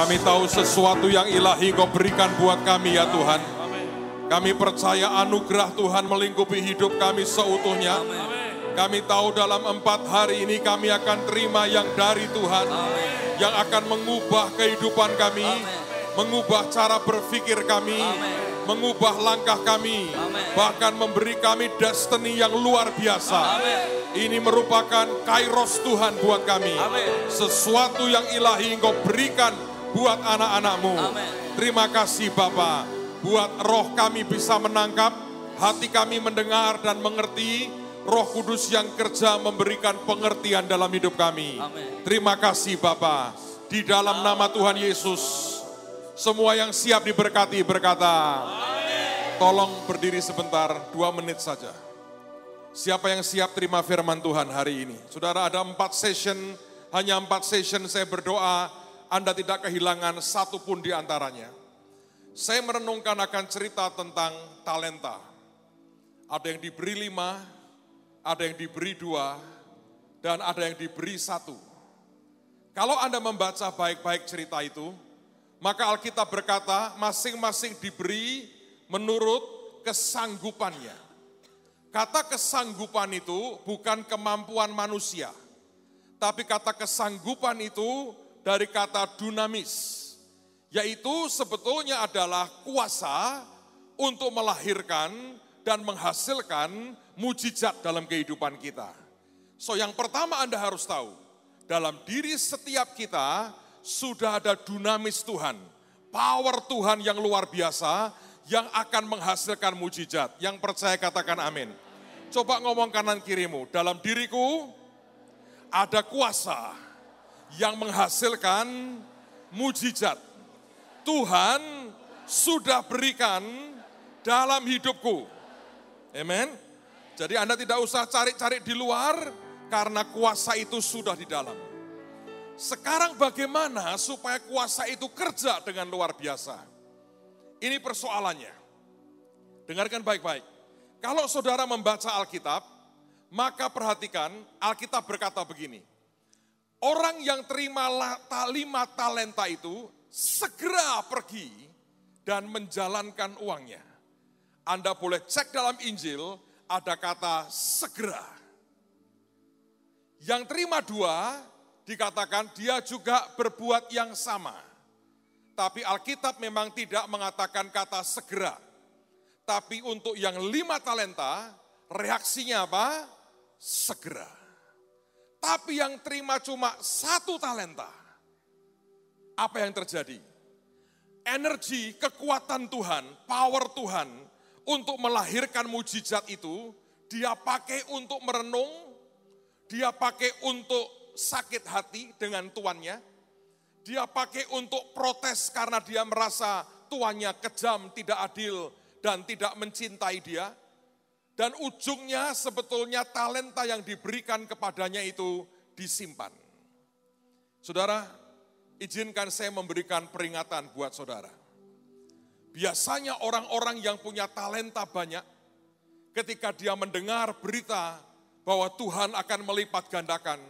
Kami tahu sesuatu yang ilahi kau berikan buat kami ya Tuhan. Kami percaya anugerah Tuhan melingkupi hidup kami seutuhnya. Kami tahu dalam empat hari ini kami akan terima yang dari Tuhan. Yang akan mengubah kehidupan kami. Mengubah cara berpikir kami. Mengubah langkah kami. Bahkan memberi kami destiny yang luar biasa. Ini merupakan kairos Tuhan buat kami. Sesuatu yang ilahi engkau berikan buat anak-anakmu. Terima kasih Bapa, buat roh kami bisa menangkap, hati kami mendengar dan mengerti, roh kudus yang kerja memberikan pengertian dalam hidup kami. Amen. Terima kasih Bapa, di dalam nama Tuhan Yesus, semua yang siap diberkati berkata, Amen. tolong berdiri sebentar, dua menit saja. Siapa yang siap terima firman Tuhan hari ini? Saudara ada empat session, hanya empat session saya berdoa, anda tidak kehilangan satupun di antaranya. Saya merenungkan akan cerita tentang talenta. Ada yang diberi lima, ada yang diberi dua, dan ada yang diberi satu. Kalau Anda membaca baik-baik cerita itu, maka Alkitab berkata masing-masing diberi menurut kesanggupannya. Kata kesanggupan itu bukan kemampuan manusia, tapi kata kesanggupan itu dari kata dunamis, yaitu sebetulnya adalah kuasa untuk melahirkan dan menghasilkan mujizat dalam kehidupan kita. So yang pertama Anda harus tahu, dalam diri setiap kita sudah ada dunamis Tuhan, power Tuhan yang luar biasa yang akan menghasilkan mujizat. Yang percaya katakan amin. Coba ngomong kanan kirimu, dalam diriku ada kuasa yang menghasilkan mujizat. Tuhan sudah berikan dalam hidupku. Amen. Jadi Anda tidak usah cari-cari di luar karena kuasa itu sudah di dalam. Sekarang bagaimana supaya kuasa itu kerja dengan luar biasa? Ini persoalannya. Dengarkan baik-baik. Kalau saudara membaca Alkitab, maka perhatikan Alkitab berkata begini. Orang yang terima lima talenta itu segera pergi dan menjalankan uangnya. Anda boleh cek dalam Injil, ada kata segera. Yang terima dua, dikatakan dia juga berbuat yang sama. Tapi Alkitab memang tidak mengatakan kata segera. Tapi untuk yang lima talenta, reaksinya apa? Segera. Tapi yang terima cuma satu talenta. Apa yang terjadi? Energi, kekuatan Tuhan, power Tuhan untuk melahirkan mujizat itu, dia pakai untuk merenung, dia pakai untuk sakit hati dengan tuannya, dia pakai untuk protes karena dia merasa tuannya kejam, tidak adil, dan tidak mencintai dia dan ujungnya sebetulnya talenta yang diberikan kepadanya itu disimpan. Saudara, izinkan saya memberikan peringatan buat saudara. Biasanya orang-orang yang punya talenta banyak, ketika dia mendengar berita bahwa Tuhan akan melipat gandakan,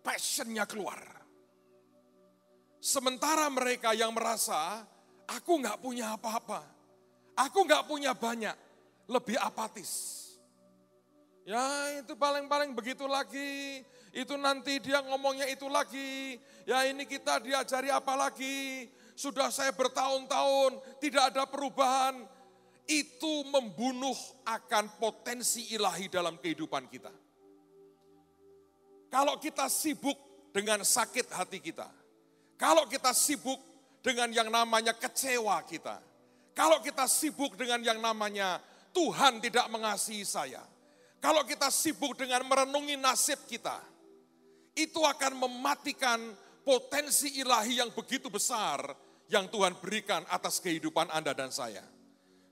passionnya keluar. Sementara mereka yang merasa, aku nggak punya apa-apa, aku nggak punya banyak, lebih apatis. Ya itu paling-paling begitu lagi. Itu nanti dia ngomongnya itu lagi. Ya ini kita diajari apa lagi. Sudah saya bertahun-tahun tidak ada perubahan. Itu membunuh akan potensi ilahi dalam kehidupan kita. Kalau kita sibuk dengan sakit hati kita. Kalau kita sibuk dengan yang namanya kecewa kita. Kalau kita sibuk dengan yang namanya Tuhan tidak mengasihi saya kalau kita sibuk dengan merenungi nasib kita, itu akan mematikan potensi ilahi yang begitu besar yang Tuhan berikan atas kehidupan Anda dan saya.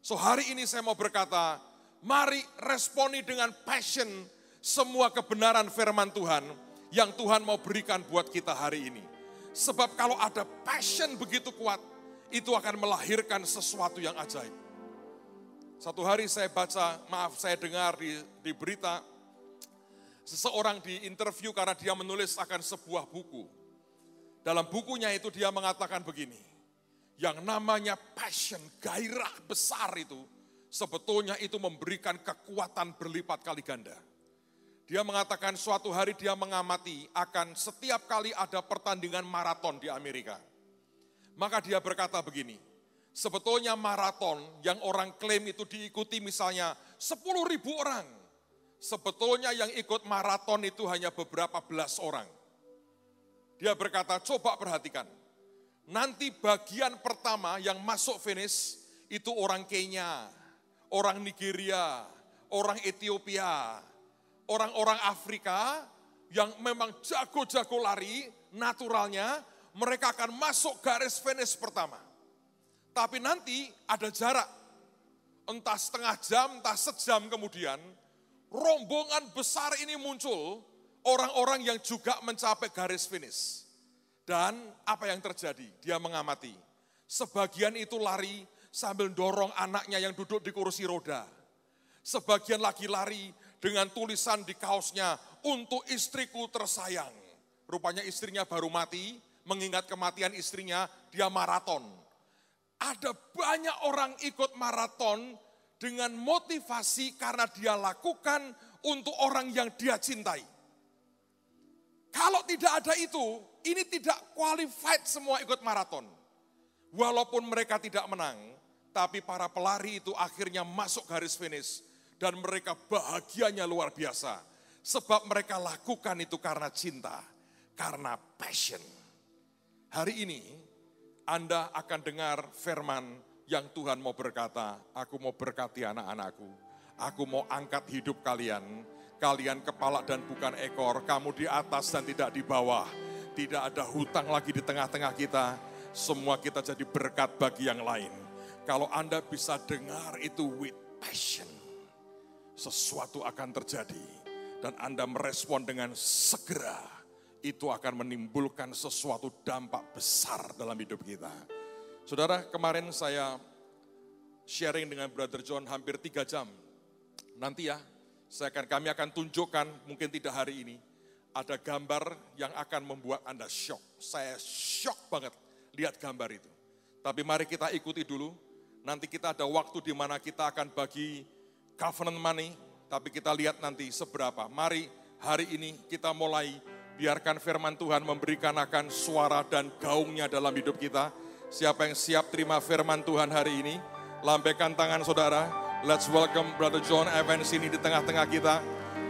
So hari ini saya mau berkata, mari responi dengan passion semua kebenaran firman Tuhan yang Tuhan mau berikan buat kita hari ini. Sebab kalau ada passion begitu kuat, itu akan melahirkan sesuatu yang ajaib. Satu hari saya baca, maaf saya dengar di, di berita, seseorang di interview karena dia menulis akan sebuah buku. Dalam bukunya itu dia mengatakan begini, yang namanya passion, gairah besar itu, sebetulnya itu memberikan kekuatan berlipat kali ganda. Dia mengatakan suatu hari dia mengamati akan setiap kali ada pertandingan maraton di Amerika. Maka dia berkata begini, Sebetulnya maraton yang orang klaim itu diikuti misalnya 10 ribu orang. Sebetulnya yang ikut maraton itu hanya beberapa belas orang. Dia berkata, coba perhatikan. Nanti bagian pertama yang masuk finish itu orang Kenya, orang Nigeria, orang Ethiopia, orang-orang Afrika yang memang jago-jago lari naturalnya, mereka akan masuk garis finish pertama. Tapi nanti ada jarak. Entah setengah jam, entah sejam kemudian, rombongan besar ini muncul, orang-orang yang juga mencapai garis finish. Dan apa yang terjadi? Dia mengamati. Sebagian itu lari sambil dorong anaknya yang duduk di kursi roda. Sebagian lagi lari dengan tulisan di kaosnya, untuk istriku tersayang. Rupanya istrinya baru mati, mengingat kematian istrinya, dia maraton ada banyak orang ikut maraton dengan motivasi karena dia lakukan untuk orang yang dia cintai. Kalau tidak ada itu, ini tidak qualified semua ikut maraton. Walaupun mereka tidak menang, tapi para pelari itu akhirnya masuk garis finish dan mereka bahagianya luar biasa. Sebab mereka lakukan itu karena cinta, karena passion. Hari ini anda akan dengar firman yang Tuhan mau berkata, aku mau berkati anak-anakku, aku mau angkat hidup kalian, kalian kepala dan bukan ekor, kamu di atas dan tidak di bawah, tidak ada hutang lagi di tengah-tengah kita, semua kita jadi berkat bagi yang lain. Kalau Anda bisa dengar itu with passion, sesuatu akan terjadi dan Anda merespon dengan segera itu akan menimbulkan sesuatu dampak besar dalam hidup kita. Saudara, kemarin saya sharing dengan Brother John hampir tiga jam. Nanti ya, saya akan kami akan tunjukkan, mungkin tidak hari ini, ada gambar yang akan membuat Anda shock. Saya shock banget lihat gambar itu. Tapi mari kita ikuti dulu. Nanti kita ada waktu di mana kita akan bagi covenant money, tapi kita lihat nanti seberapa. Mari hari ini kita mulai Biarkan firman Tuhan memberikan akan suara dan gaungnya dalam hidup kita. Siapa yang siap terima firman Tuhan hari ini? lampaikan tangan saudara. Let's welcome Brother John Evans ini di tengah-tengah kita.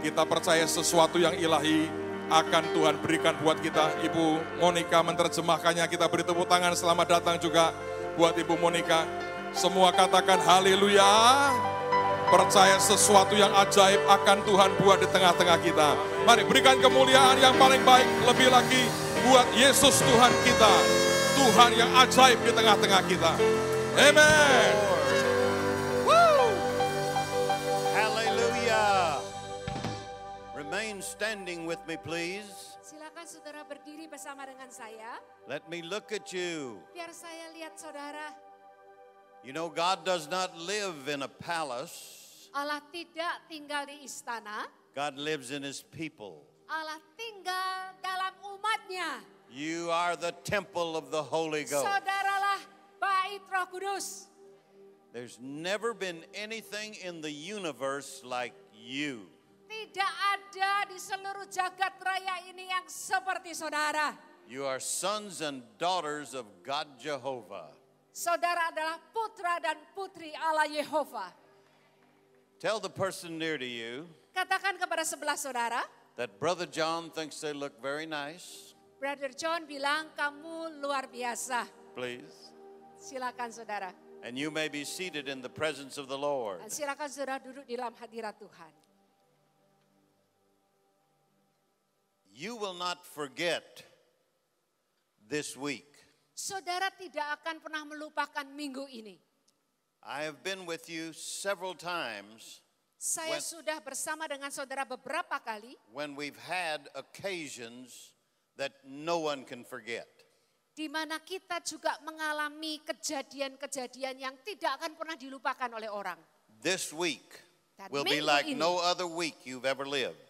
Kita percaya sesuatu yang ilahi akan Tuhan berikan buat kita. Ibu Monica menerjemahkannya, kita beri tepuk tangan selamat datang juga buat Ibu Monica. Semua katakan haleluya. Percaya sesuatu yang ajaib akan Tuhan buat di tengah-tengah kita. Mari berikan kemuliaan yang paling baik lebih lagi buat Yesus Tuhan kita. Tuhan yang ajaib di tengah-tengah kita. Amen. Hallelujah. Remain standing with me please. Silakan saudara berdiri bersama dengan saya. Let me look at you. Biar saya lihat saudara. You know God does not live in a palace. Allah tidak tinggal di istana. God lives in his people. Allah tinggal dalam umatnya. You are the temple of the Holy Ghost. Saudaralah bait Roh Kudus. There's never been anything in the universe like you. Tidak ada di seluruh jagat raya ini yang seperti saudara. You are sons and daughters of God Jehovah. Saudara adalah putra dan putri Allah Yehova. Tell the person near to you. Katakan kepada sebelah saudara. That Brother John thinks they look very nice. Brother John bilang kamu luar biasa. Please. Silakan saudara. And you may be seated in the presence of the Lord. Silakan saudara duduk di dalam hadirat Tuhan. You will not forget this week. Saudara tidak akan pernah melupakan minggu ini. I have been with you several times. Saya when, sudah bersama dengan saudara beberapa kali. When we've had occasions that no one can forget. Di mana kita juga mengalami kejadian-kejadian yang tidak akan pernah dilupakan oleh orang. This week Dan will be like ini, no other week you've ever lived.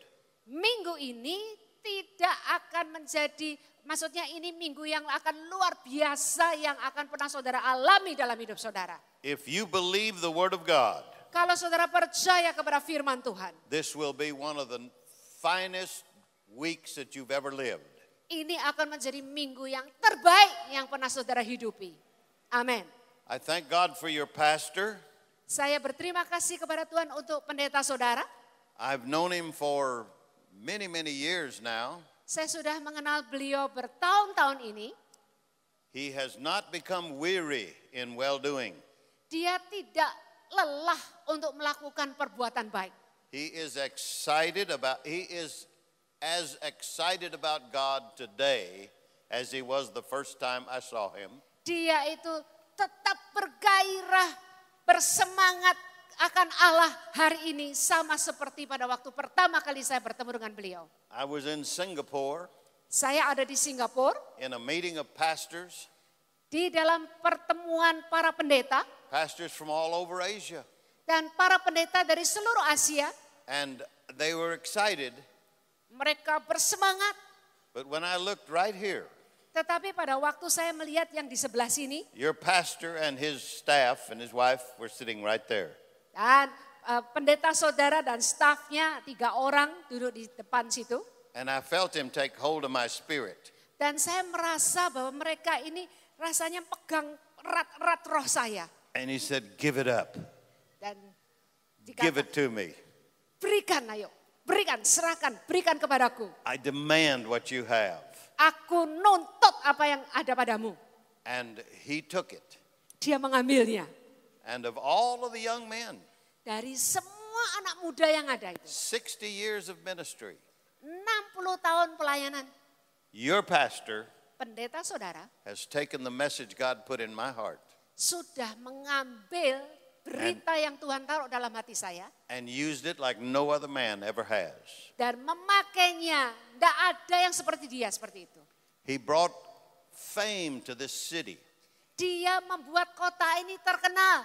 Minggu ini tidak akan menjadi Maksudnya ini minggu yang akan luar biasa yang akan pernah saudara alami dalam hidup saudara. If you believe the word of God. Kalau saudara percaya kepada firman Tuhan. This will be one of the finest weeks that you've ever lived. Ini akan menjadi minggu yang terbaik yang pernah saudara hidupi. Amin. I thank God for your pastor. Saya berterima kasih kepada Tuhan untuk pendeta saudara. I've known him for many many years now. Saya sudah mengenal beliau bertahun-tahun ini. He has not become weary in well doing. Dia tidak lelah untuk melakukan perbuatan baik. He is excited about he is as excited about God today as he was the first time I saw him. Dia itu tetap bergairah, bersemangat akan Allah hari ini sama seperti pada waktu pertama kali saya bertemu dengan beliau. I was in Singapore. Saya ada di Singapura. In a meeting of pastors. Di dalam pertemuan para pendeta. Pastors from all over Asia. Dan para pendeta dari seluruh Asia. And they were excited. Mereka bersemangat. But when I looked right here. Tetapi pada waktu saya melihat yang di sebelah sini, your pastor and his staff and his wife were sitting right there. Dan uh, pendeta saudara dan stafnya tiga orang duduk di depan situ. And I felt him take hold of my spirit. Dan saya merasa bahwa mereka ini rasanya pegang erat-erat roh saya. And he said, give it up. Dan dikata, give it to me. Berikan ayo, berikan, serahkan, berikan kepadaku. I demand what you have. Aku nuntut apa yang ada padamu. And he took it. Dia mengambilnya. And of all of the young men dari semua anak muda yang ada itu. 60 years of ministry. 60 tahun pelayanan. Your pastor pendeta saudara has taken the message God put in my heart. Sudah mengambil berita and, yang Tuhan taruh dalam hati saya. And used it like no other man ever has. Dan memakainya, tidak ada yang seperti dia seperti itu. He brought fame to this city. Dia membuat kota ini terkenal.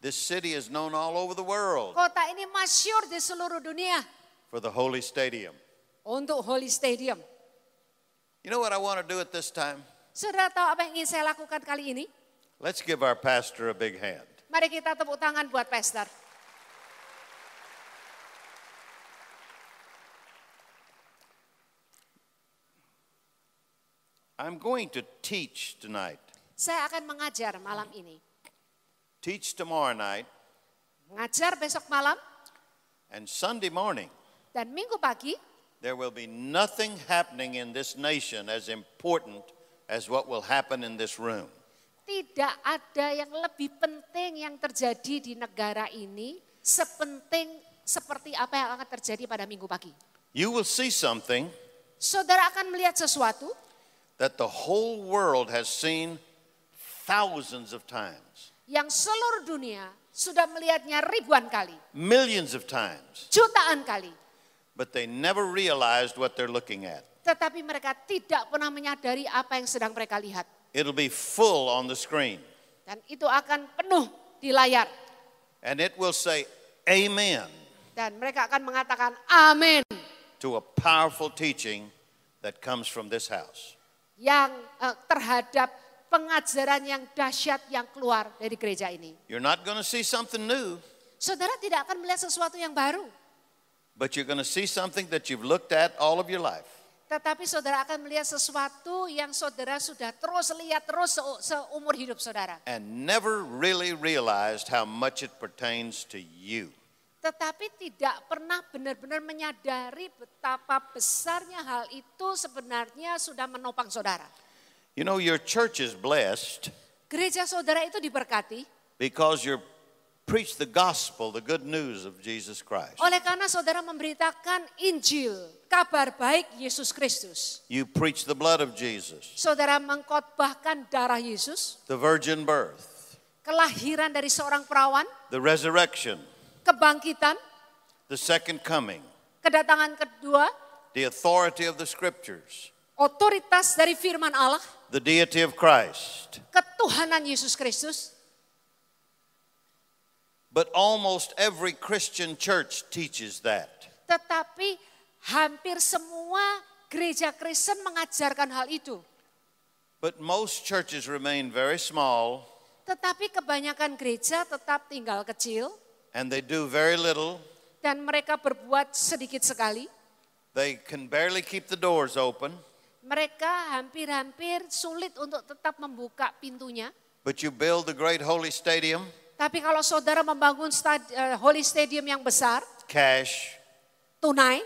This city is known all over the world Kota ini masyur di seluruh dunia for the holy stadium. untuk Holy Stadium. You know what I want to do at this time? Sudah tahu apa yang ingin saya lakukan kali ini? Let's give our pastor a big hand. Mari kita tepuk tangan buat pastor. I'm going to teach tonight. Saya akan mengajar malam ini. teach tomorrow night. Ngajar besok malam. And Sunday morning. Dan minggu pagi. There will be nothing happening in this nation as important as what will happen in this room. Tidak ada yang lebih penting yang terjadi di negara ini sepenting seperti apa yang akan terjadi pada minggu pagi. You will see something. Saudara akan melihat sesuatu that the whole world has seen thousands of times yang seluruh dunia sudah melihatnya ribuan kali. Millions of times. Jutaan kali. But they never realized what they're looking at. Tetapi mereka tidak pernah menyadari apa yang sedang mereka lihat. It'll be full on the screen. Dan itu akan penuh di layar. And it will say amen. Dan mereka akan mengatakan amin. To a powerful teaching that comes from this house. Yang uh, terhadap pengajaran yang dahsyat yang keluar dari gereja ini. You're not going to see something new. Saudara tidak akan melihat sesuatu yang baru. But you're going to see something that you've looked at all of your life. Tetapi saudara akan melihat sesuatu yang saudara sudah terus lihat terus seumur hidup saudara. And never really realized how much it pertains to you. Tetapi tidak pernah benar-benar menyadari betapa besarnya hal itu sebenarnya sudah menopang saudara. You know your church is blessed. Gereja saudara itu diberkati. Because you preach the gospel, the good news of Jesus Christ. Oleh karena saudara memberitakan Injil, kabar baik Yesus Kristus. You preach the blood of Jesus. Saudara mengkhotbahkan darah Yesus. The virgin birth. Kelahiran dari seorang perawan. The resurrection. Kebangkitan. The second coming. Kedatangan kedua. The authority of the scriptures. Otoritas dari firman Allah the deity of Christ. Ketuhanan Yesus Kristus. But almost every Christian church teaches that. Tetapi hampir semua gereja Kristen mengajarkan hal itu. But most churches remain very small. Tetapi kebanyakan gereja tetap tinggal kecil. And they do very little. Dan mereka berbuat sedikit sekali. They can barely keep the doors open. Mereka hampir-hampir sulit untuk tetap membuka pintunya. But you build the great holy stadium. Tapi kalau saudara membangun stad, uh, holy stadium yang besar, cash, tunai.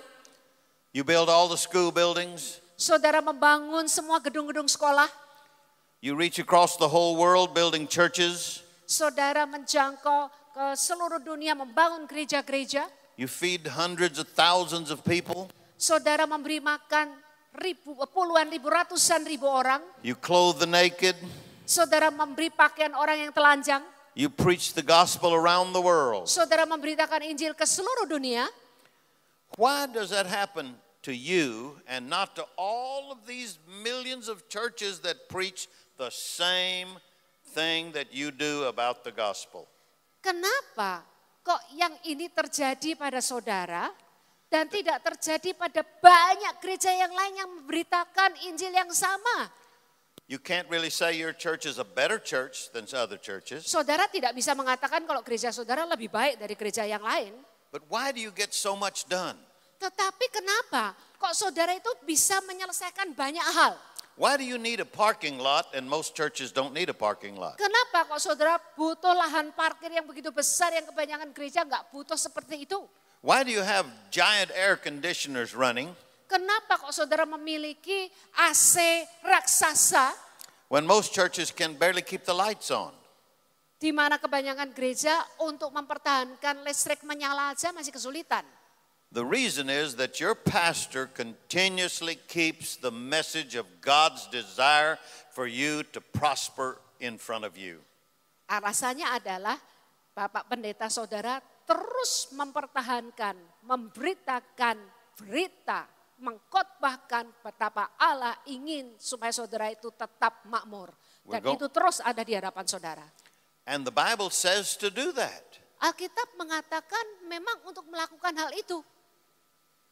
You build all the school buildings. Saudara membangun semua gedung-gedung sekolah. You reach across the whole world building churches. Saudara menjangkau ke seluruh dunia membangun gereja-gereja. You feed hundreds of thousands of people. Saudara memberi makan ribu, puluhan ribu, ratusan ribu orang. You clothe the naked. Saudara memberi pakaian orang yang telanjang. You preach the gospel around the world. Saudara memberitakan Injil ke seluruh dunia. Why does that happen to you and not to all of these millions of churches that preach the same thing that you do about the gospel? Kenapa kok yang ini terjadi pada saudara dan tidak terjadi pada banyak gereja yang lain yang memberitakan Injil yang sama. You can't really say your church is a better church than other churches. Saudara tidak bisa mengatakan kalau gereja saudara lebih baik dari gereja yang lain. But why do you get so much done? Tetapi kenapa kok saudara itu bisa menyelesaikan banyak hal? Why do you need a parking lot and most churches don't need a parking lot? Kenapa kok saudara butuh lahan parkir yang begitu besar yang kebanyakan gereja nggak butuh seperti itu? Why do you have giant air conditioners running? Kenapa kok saudara memiliki AC raksasa? When most churches can barely keep the lights on. Di mana kebanyakan gereja untuk mempertahankan listrik menyala aja masih kesulitan. The reason is that your pastor continuously keeps the message of God's desire for you to prosper in front of you. Alasannya adalah Bapak pendeta saudara terus mempertahankan, memberitakan berita, mengkotbahkan betapa Allah ingin supaya saudara itu tetap makmur. Dan itu terus ada di hadapan saudara. And the Bible says to do that. Alkitab mengatakan memang untuk melakukan hal itu.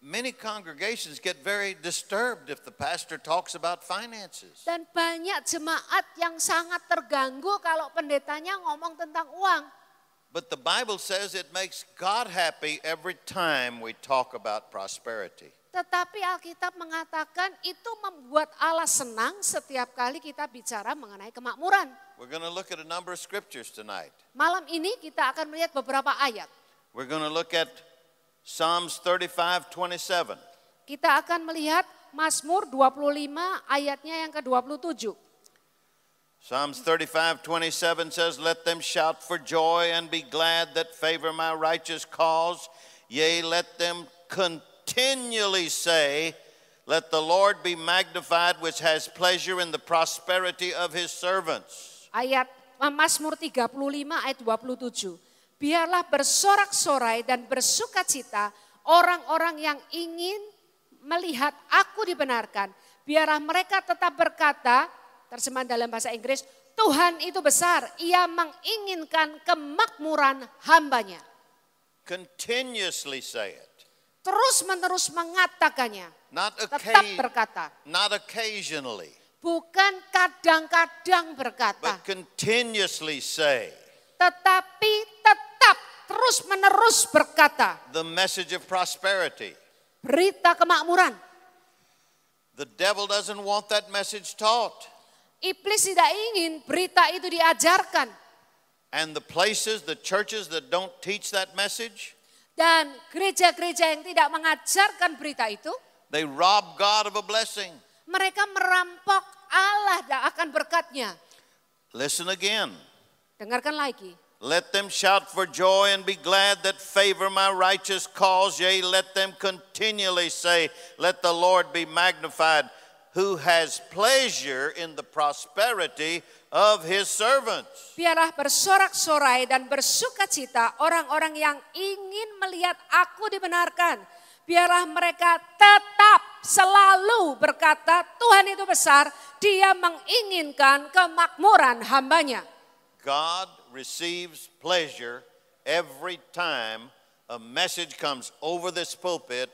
Many congregations get very disturbed if the pastor talks about finances. Dan banyak jemaat yang sangat terganggu kalau pendetanya ngomong tentang uang. But the Bible says it makes God happy every time we talk about prosperity. Tetapi Alkitab mengatakan itu membuat Allah senang setiap kali kita bicara mengenai kemakmuran. We're going to look at a number of scriptures tonight. Malam ini kita akan melihat beberapa ayat. We're going to look at Psalms 35:27. Kita akan melihat Mazmur 25 ayatnya yang ke-27. Psalms 35, 27 says, Let them shout for joy and be glad that favor my righteous cause. Yea, let them continually say, Let the Lord be magnified, which has pleasure in the prosperity of his servants. Ayat uh, Mazmur 35 ayat 27. Biarlah bersorak-sorai dan bersukacita orang-orang yang ingin melihat aku dibenarkan. Biarlah mereka tetap berkata, terjemahan dalam bahasa Inggris, Tuhan itu besar, ia menginginkan kemakmuran hambanya. Continuously say it. Terus menerus mengatakannya. Not Tetap berkata. Not occasionally. Bukan kadang-kadang berkata. But continuously say. Tetapi tetap terus menerus berkata. The message of prosperity. Berita kemakmuran. The devil doesn't want that message taught. Iblis tidak ingin berita itu diajarkan. And the places, the churches that don't teach that message, dan gereja-gereja yang tidak mengajarkan berita itu, they rob God of a blessing. Mereka merampok Allah akan berkatnya. Listen again. Dengarkan lagi. Let them shout for joy and be glad that favor my righteous cause. Yea, let them continually say, Let the Lord be magnified. who has pleasure in the prosperity of his servants. Biarlah bersorak-sorai dan bersukacita orang-orang yang ingin melihat aku dibenarkan. Biarlah mereka tetap selalu berkata, Tuhan itu besar, dia menginginkan kemakmuran hambanya. God receives pleasure every time a message comes over this pulpit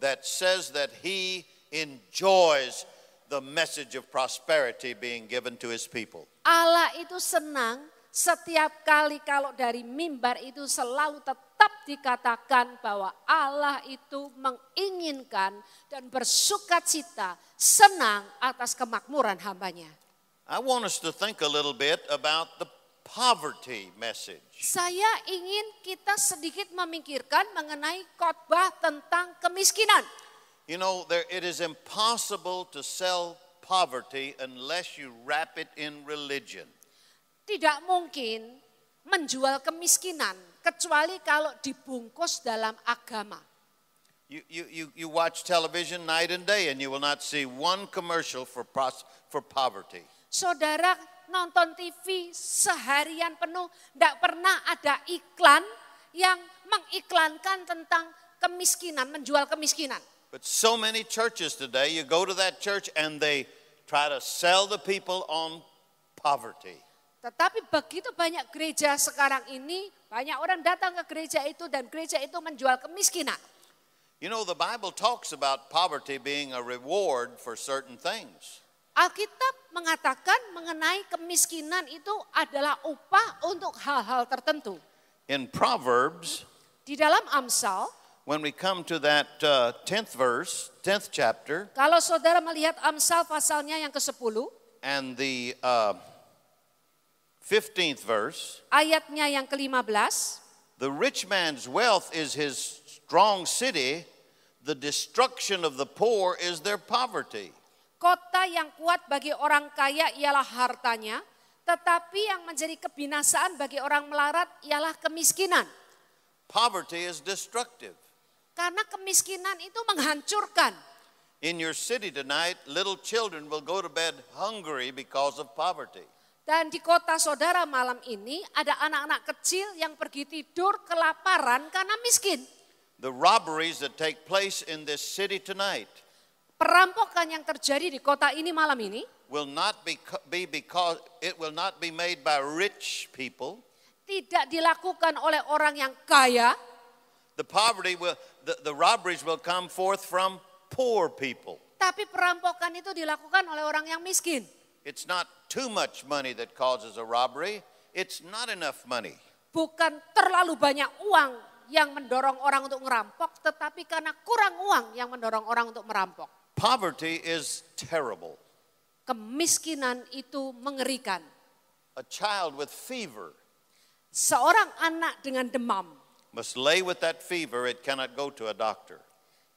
that says that he enjoys the message of prosperity being given to his people. Allah itu senang setiap kali kalau dari mimbar itu selalu tetap dikatakan bahwa Allah itu menginginkan dan bersukacita senang atas kemakmuran hambanya. I want us to think a little bit about the poverty message. Saya ingin kita sedikit memikirkan mengenai khotbah tentang kemiskinan. You know, there, it is impossible to sell poverty unless you wrap it in religion. Tidak mungkin menjual kemiskinan kecuali kalau dibungkus dalam agama. You, you, you watch television night and day and you will not see one commercial for, for poverty. Saudara nonton TV seharian penuh, tidak pernah ada iklan yang mengiklankan tentang kemiskinan, menjual kemiskinan. But so many churches today, you go to that church and they try to sell the people on poverty. Tetapi begitu banyak gereja sekarang ini, banyak orang datang ke gereja itu dan gereja itu menjual kemiskinan. You know the Bible talks about poverty being a reward for certain things. Alkitab mengatakan mengenai kemiskinan itu adalah upah untuk hal-hal tertentu. In Proverbs, di dalam Amsal, when we come to that 10th uh, verse, 10th chapter. Kalau saudara melihat Amsal pasalnya yang ke-10 and the uh, 15th verse. Ayatnya yang ke-15. The rich man's wealth is his strong city, the destruction of the poor is their poverty. Kota yang kuat bagi orang kaya ialah hartanya, tetapi yang menjadi kebinasaan bagi orang melarat ialah kemiskinan. Poverty is destructive. Karena kemiskinan itu menghancurkan. In your city tonight, little children will go to bed hungry because of poverty. Dan di kota saudara malam ini ada anak-anak kecil yang pergi tidur kelaparan karena miskin. The robberies that take place in this city tonight. Perampokan yang terjadi di kota ini malam ini will not be, be because it will not be made by rich people. Tidak dilakukan oleh orang yang kaya. The poverty will, the, the robberies will come forth from poor people. Tapi perampokan itu dilakukan oleh orang yang miskin. It's not too much money that causes a robbery. It's not enough money. Bukan terlalu banyak uang yang mendorong orang untuk merampok, tetapi karena kurang uang yang mendorong orang untuk merampok. Poverty is terrible. Kemiskinan itu mengerikan. A child with fever. Seorang anak dengan demam must lay with that fever, it cannot go to a doctor.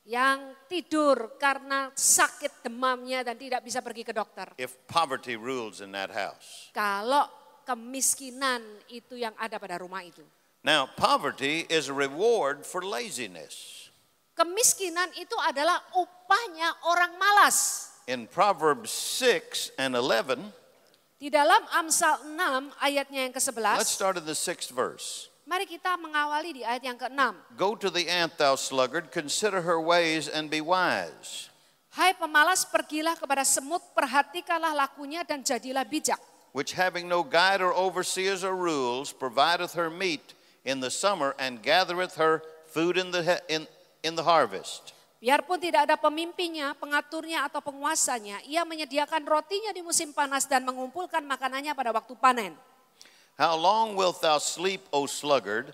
Yang tidur karena sakit demamnya dan tidak bisa pergi ke dokter. If poverty rules in that house. Kalau kemiskinan itu yang ada pada rumah itu. Now, poverty is a reward for laziness. Kemiskinan itu adalah upahnya orang malas. In Proverbs 6 and 11, di dalam Amsal 6 ayatnya yang ke-11. Let's start at the sixth verse. Mari kita mengawali di ayat yang ke-6. Go to the ant thou sluggard, consider her ways and be wise. Hai pemalas, pergilah kepada semut, perhatikanlah lakunya dan jadilah bijak. Which having no guide or overseers or rules, provideth her meat in the summer and gathereth her food in the, in, in the harvest. Biarpun tidak ada pemimpinnya, pengaturnya atau penguasanya, ia menyediakan rotinya di musim panas dan mengumpulkan makanannya pada waktu panen. How long wilt thou sleep, O sluggard?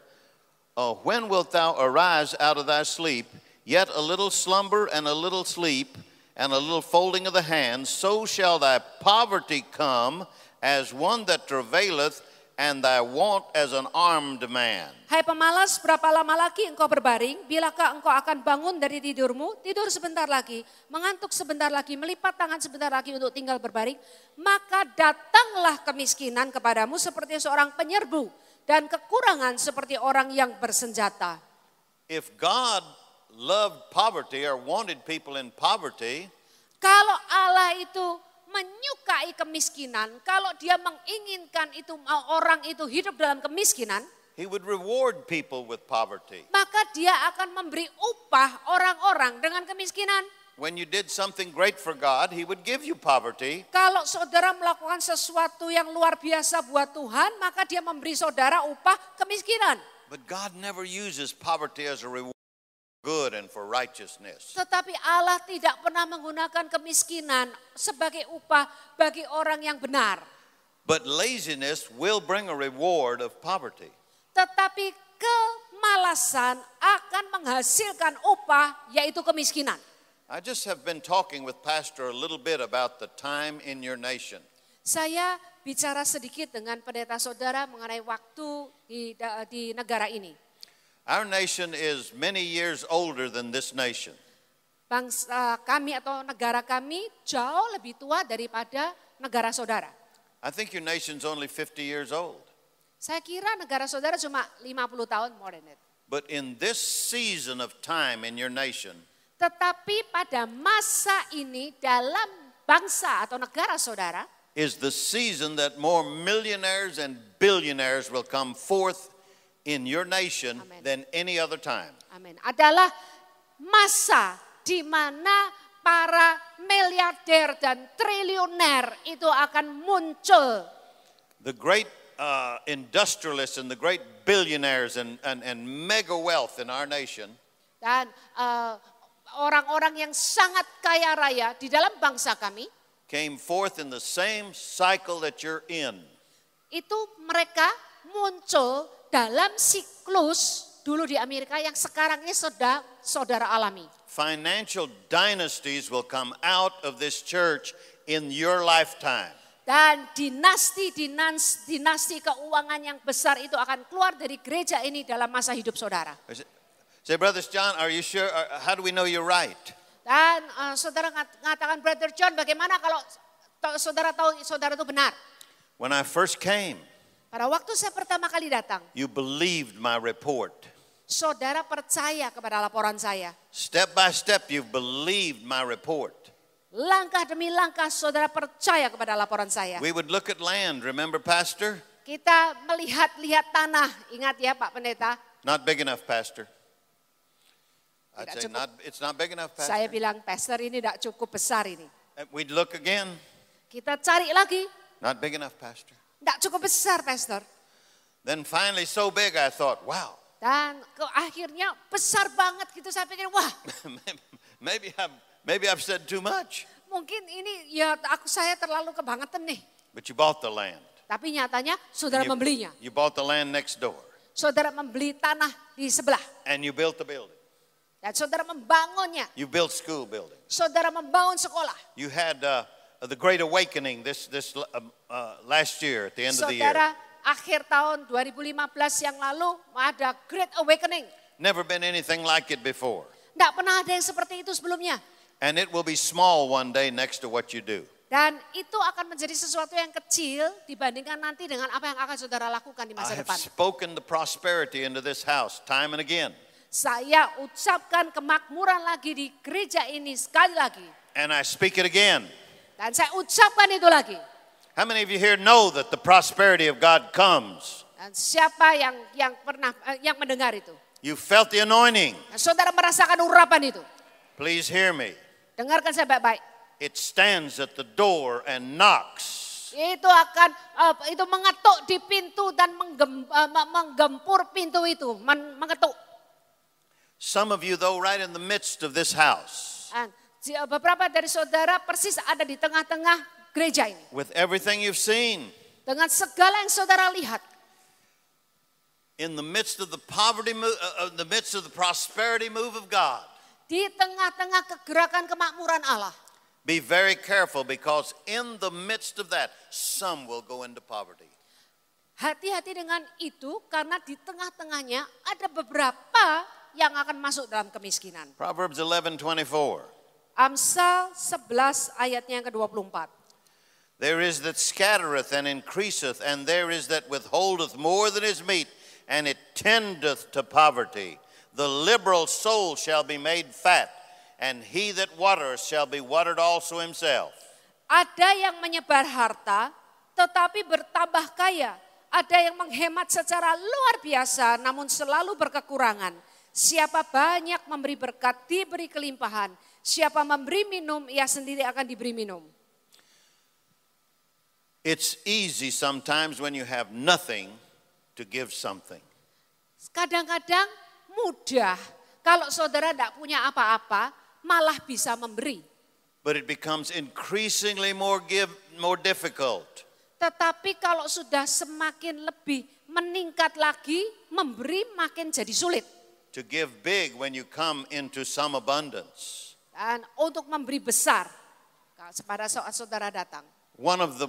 Uh, when wilt thou arise out of thy sleep? Yet a little slumber and a little sleep and a little folding of the hands, so shall thy poverty come as one that travaileth, and thy want as an armed man. Hai pemalas, berapa lama lagi engkau berbaring? Bilakah engkau akan bangun dari tidurmu? Tidur sebentar lagi, mengantuk sebentar lagi, melipat tangan sebentar lagi untuk tinggal berbaring. Maka datanglah kemiskinan kepadamu seperti seorang penyerbu dan kekurangan seperti orang yang bersenjata. If God loved poverty or wanted people in poverty, kalau Allah itu menyukai kemiskinan, kalau dia menginginkan itu orang itu hidup dalam kemiskinan, He would reward people with poverty. Maka dia akan memberi upah orang-orang dengan kemiskinan. When you did something great for God, he would give you poverty. Kalau saudara melakukan sesuatu yang luar biasa buat Tuhan, maka dia memberi saudara upah kemiskinan. But God never uses poverty as a reward good and for righteousness. Tetapi Allah tidak pernah menggunakan kemiskinan sebagai upah bagi orang yang benar. But laziness will bring a reward of poverty. Tetapi kemalasan akan menghasilkan upah yaitu kemiskinan. I just have been talking with pastor a little bit about the time in your nation. Saya bicara sedikit dengan pendeta saudara mengenai waktu di di negara ini. Our nation is many years older than this nation. Bangsa kami atau negara kami jauh lebih tua daripada negara saudara. I think your nation's only 50 years old. Saya kira negara saudara cuma 50 tahun more than it. But in this season of time in your nation, tetapi pada masa ini dalam bangsa atau negara saudara is the season that more millionaires and billionaires will come forth in your nation Amen. than any other time. Adalah masa di mana para miliarder dan triliuner itu akan muncul. The great uh, industrialists and the great billionaires and, and, and mega wealth in our nation. Dan uh, orang-orang yang sangat kaya raya di dalam bangsa kami came forth in the same cycle that you're in. Itu mereka muncul dalam siklus dulu di Amerika yang sekarang ini sedang saudara alami. Financial dynasties will come out of this church in your lifetime. Dan dinasti dinas, dinasti keuangan yang besar itu akan keluar dari gereja ini dalam masa hidup saudara. Say, brothers John, are you sure? Uh, how do we know you're right? Dan uh, saudara mengatakan, brother John, bagaimana kalau saudara tahu saudara itu benar? When I first came, pada waktu saya pertama kali datang. You believed my report. Saudara percaya kepada laporan saya. Step by step you believed my report. Langkah demi langkah saudara percaya kepada laporan saya. We would look at land, remember pastor? Kita melihat-lihat tanah, ingat ya Pak Pendeta. Not big enough pastor. I'd say not, it's not big enough, pastor. Saya bilang, pastor ini tidak cukup besar ini. And we'd look again. Kita cari lagi. Not big enough, pastor. Tidak cukup besar, Pastor. Then finally so big I thought, wow. Dan ke akhirnya besar banget gitu saya pikir, wah. maybe I'm maybe I've said too much. Mungkin ini ya aku saya terlalu kebangetan nih. But you bought the land. Tapi nyatanya saudara you, membelinya. You bought the land next door. Saudara membeli tanah di sebelah. And you built the building. Dan saudara membangunnya. You built school building. Saudara membangun sekolah. You had uh, the Great Awakening this this uh, um, uh last year at the end Saudara, of the year. akhir tahun 2015 yang lalu ada Great Awakening. Never been anything like it before. Tidak pernah ada yang seperti itu sebelumnya. And it will be small one day next to what you do. Dan itu akan menjadi sesuatu yang kecil dibandingkan nanti dengan apa yang akan saudara lakukan di masa I have depan. spoken the prosperity into this house time and again. Saya ucapkan kemakmuran lagi di gereja ini sekali lagi. And I speak it again. Dan saya ucapkan itu lagi. How many of you here know that the prosperity of God comes? Dan siapa yang yang pernah eh, yang mendengar itu? You felt the anointing. Dan saudara merasakan urapan itu. Please hear me. Dengarkan saya baik-baik. It stands at the door and knocks. Itu akan uh, itu mengetuk di pintu dan menggem, uh, menggempur pintu itu, men, mengetuk. Some of you though right in the midst of this house. And Eh, beberapa dari saudara persis ada di tengah-tengah gereja ini. With everything you've seen. Dengan segala yang saudara lihat. In the midst of the poverty, uh, the midst of the prosperity move of God. Di tengah-tengah kegerakan kemakmuran Allah. Be very careful because in the midst of that, some will go into poverty. Hati-hati dengan itu karena di tengah-tengahnya ada beberapa yang akan masuk dalam kemiskinan. Proverbs 11:24. Amsal 11 ayatnya yang ke-24. There is that scattereth and increaseth, and there is that withholdeth more than is meat, and it tendeth to poverty. The liberal soul shall be made fat, and he that watereth shall be watered also himself. Ada yang menyebar harta, tetapi bertambah kaya. Ada yang menghemat secara luar biasa, namun selalu berkekurangan. Siapa banyak memberi berkat, diberi kelimpahan siapa memberi minum, ia sendiri akan diberi minum. It's easy sometimes when you have nothing to give something. Kadang-kadang mudah kalau saudara tidak punya apa-apa, malah bisa memberi. But it becomes increasingly more give more difficult. Tetapi kalau sudah semakin lebih meningkat lagi, memberi makin jadi sulit. To give big when you come into some abundance. Dan untuk memberi besar kepada saudara datang. One of the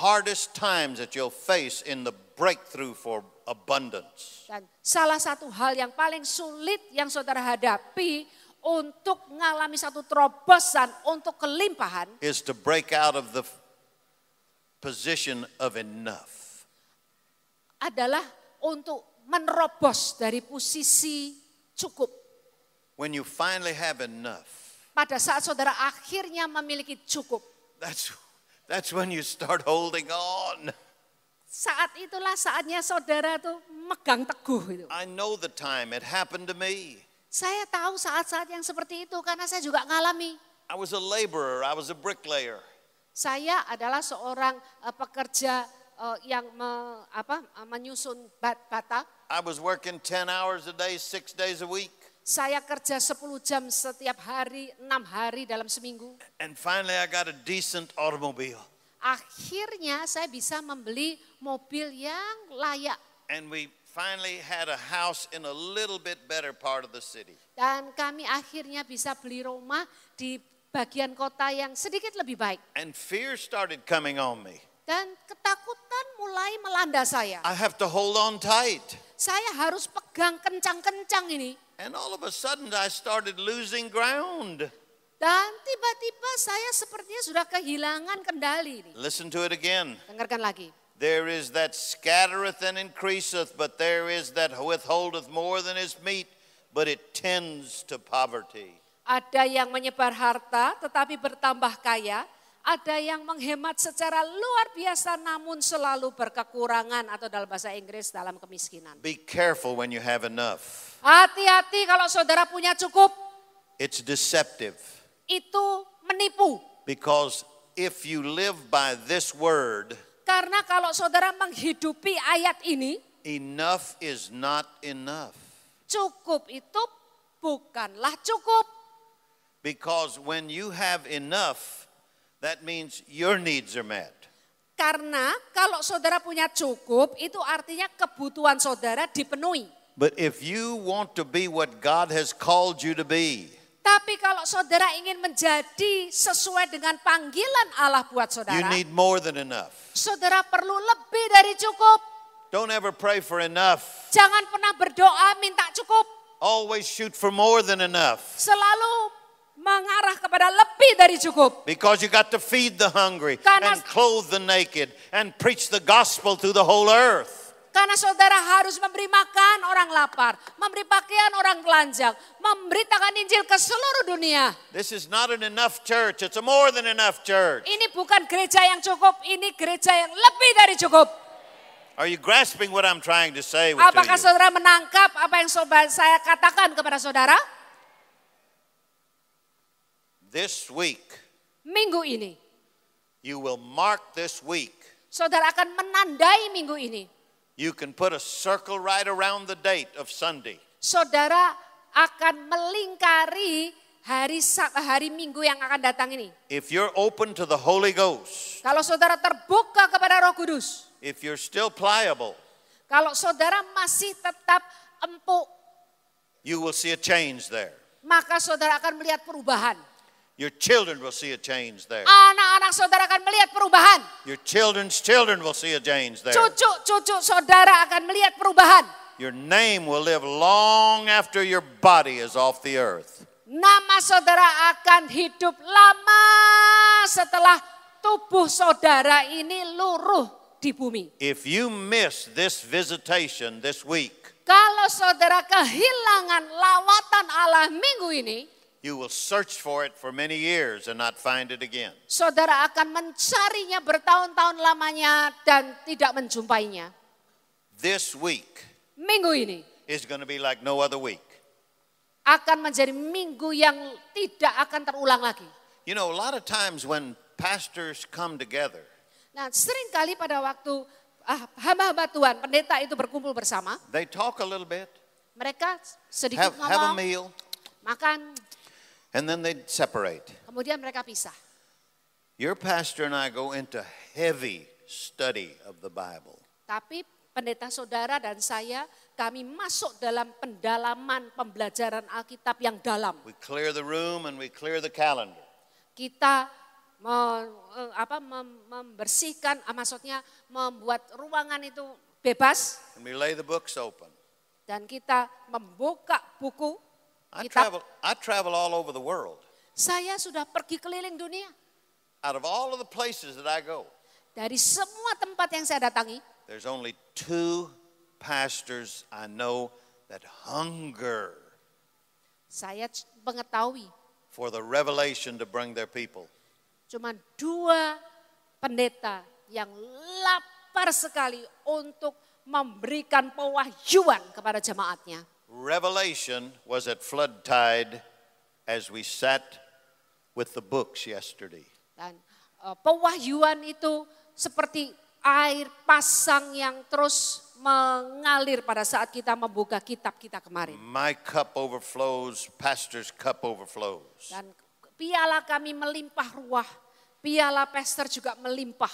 hardest times that you'll face in the breakthrough for abundance. Dan salah satu hal yang paling sulit yang saudara hadapi untuk mengalami satu terobosan untuk kelimpahan is to break out of the position of enough. Adalah untuk menerobos dari posisi cukup. When you finally have enough pada saat saudara akhirnya memiliki cukup. That's that's when you start holding on. Saat itulah saatnya saudara tuh megang teguh itu. I know the time it happened to me. Saya tahu saat-saat yang seperti itu karena saya juga ngalami. I was a laborer, I was a bricklayer. Saya adalah seorang uh, pekerja uh, yang me, apa, eh, menyusun bat, bata. I was working 10 hours a day, six days a week. Saya kerja 10 jam setiap hari, 6 hari dalam seminggu. And finally I got a decent automobile. Akhirnya saya bisa membeli mobil yang layak. And we finally had a house in a little bit better part of the city. Dan kami akhirnya bisa beli rumah di bagian kota yang sedikit lebih baik. And fear started coming on me. Dan ketakutan mulai melanda saya. I have to hold on tight. Saya harus pegang kencang-kencang ini. And all of a sudden I started losing ground. Dan tiba-tiba saya sepertinya sudah kehilangan kendali Listen to it again. Dengarkan lagi. There is that scattereth and increaseth, but there is that withholdeth more than his meat, but it tends to poverty. Ada yang menyebar harta tetapi bertambah kaya, ada yang menghemat secara luar biasa namun selalu berkekurangan atau dalam bahasa Inggris dalam kemiskinan. Be careful when you have enough. Hati-hati kalau saudara punya cukup. It's deceptive. Itu menipu. Because if you live by this word. Karena kalau saudara menghidupi ayat ini. Enough is not enough. Cukup itu bukanlah cukup. Because when you have enough That means your needs are met. Karena kalau saudara punya cukup, itu artinya kebutuhan saudara dipenuhi. But if you want to be what God has called you to be, tapi kalau saudara ingin menjadi sesuai dengan panggilan Allah buat saudara, you need more than enough. Saudara perlu lebih dari cukup. Don't ever pray for enough. Jangan pernah berdoa minta cukup. Always shoot for more than enough. Selalu mengarah kepada lebih dari cukup. Because you got to feed the hungry Karena, and clothe the naked and preach the gospel to the whole earth. Karena saudara harus memberi makan orang lapar, memberi pakaian orang telanjang, memberitakan Injil ke seluruh dunia. This is not an enough church, it's a more than enough church. Ini bukan gereja yang cukup, ini gereja yang lebih dari cukup. Are you grasping what I'm trying to say? Apakah saudara menangkap apa yang saya katakan kepada saudara? This week. Minggu ini. You will mark this week. Saudara akan menandai minggu ini. You can put a circle right around the date of Sunday. Saudara akan melingkari hari hari Minggu yang akan datang ini. If you're open to the Holy Ghost. Kalau saudara terbuka kepada Roh Kudus. If you're still pliable. Kalau saudara masih tetap empuk. You will see a change there. Maka saudara akan melihat perubahan. Your children will see a change there. Anak-anak saudara akan melihat perubahan. Your children's children will see a change there. Cucu-cucu saudara akan melihat perubahan. Your name will live long after your body is off the earth. Nama saudara akan hidup lama setelah tubuh saudara ini luruh di bumi. If you miss this visitation this week. Kalau saudara kehilangan lawatan Allah minggu ini. You will search for it for many years and not find it again. Saudara akan mencarinya bertahun-tahun lamanya dan tidak menjumpainya. This week. Minggu ini. Is going to be like no other week. Akan menjadi minggu yang tidak akan terulang lagi. You know, a lot of times when pastors come together. Nah, sering kali pada waktu ah, hamba-hamba ah, Tuhan, pendeta itu berkumpul bersama. They talk a little bit. Mereka sedikit have, ngomong. Have a meal. Makan. And then they'd separate. Kemudian mereka pisah. Your pastor and I go into heavy study of the Bible. Tapi pendeta saudara dan saya kami masuk dalam pendalaman pembelajaran Alkitab yang dalam. We clear the room and we clear the calendar. Kita me, eh, apa, membersihkan, ah, maksudnya membuat ruangan itu bebas. And we lay the books open. Dan kita membuka buku I travel, I travel all over the world. Saya sudah pergi keliling dunia. Out of all of the places that I go. Dari semua tempat yang saya datangi. There's only two pastors I know that hunger. Saya mengetahui. For the revelation to bring their people. Cuma dua pendeta yang lapar sekali untuk memberikan pewahyuan kepada jemaatnya. Revelation was at flood tide as we sat with the books yesterday. Dan uh, pewahyuan itu seperti air pasang yang terus mengalir pada saat kita membuka kitab kita kemarin. My cup overflows, pastor's cup overflows. Dan piala kami melimpah ruah, piala pastor juga melimpah.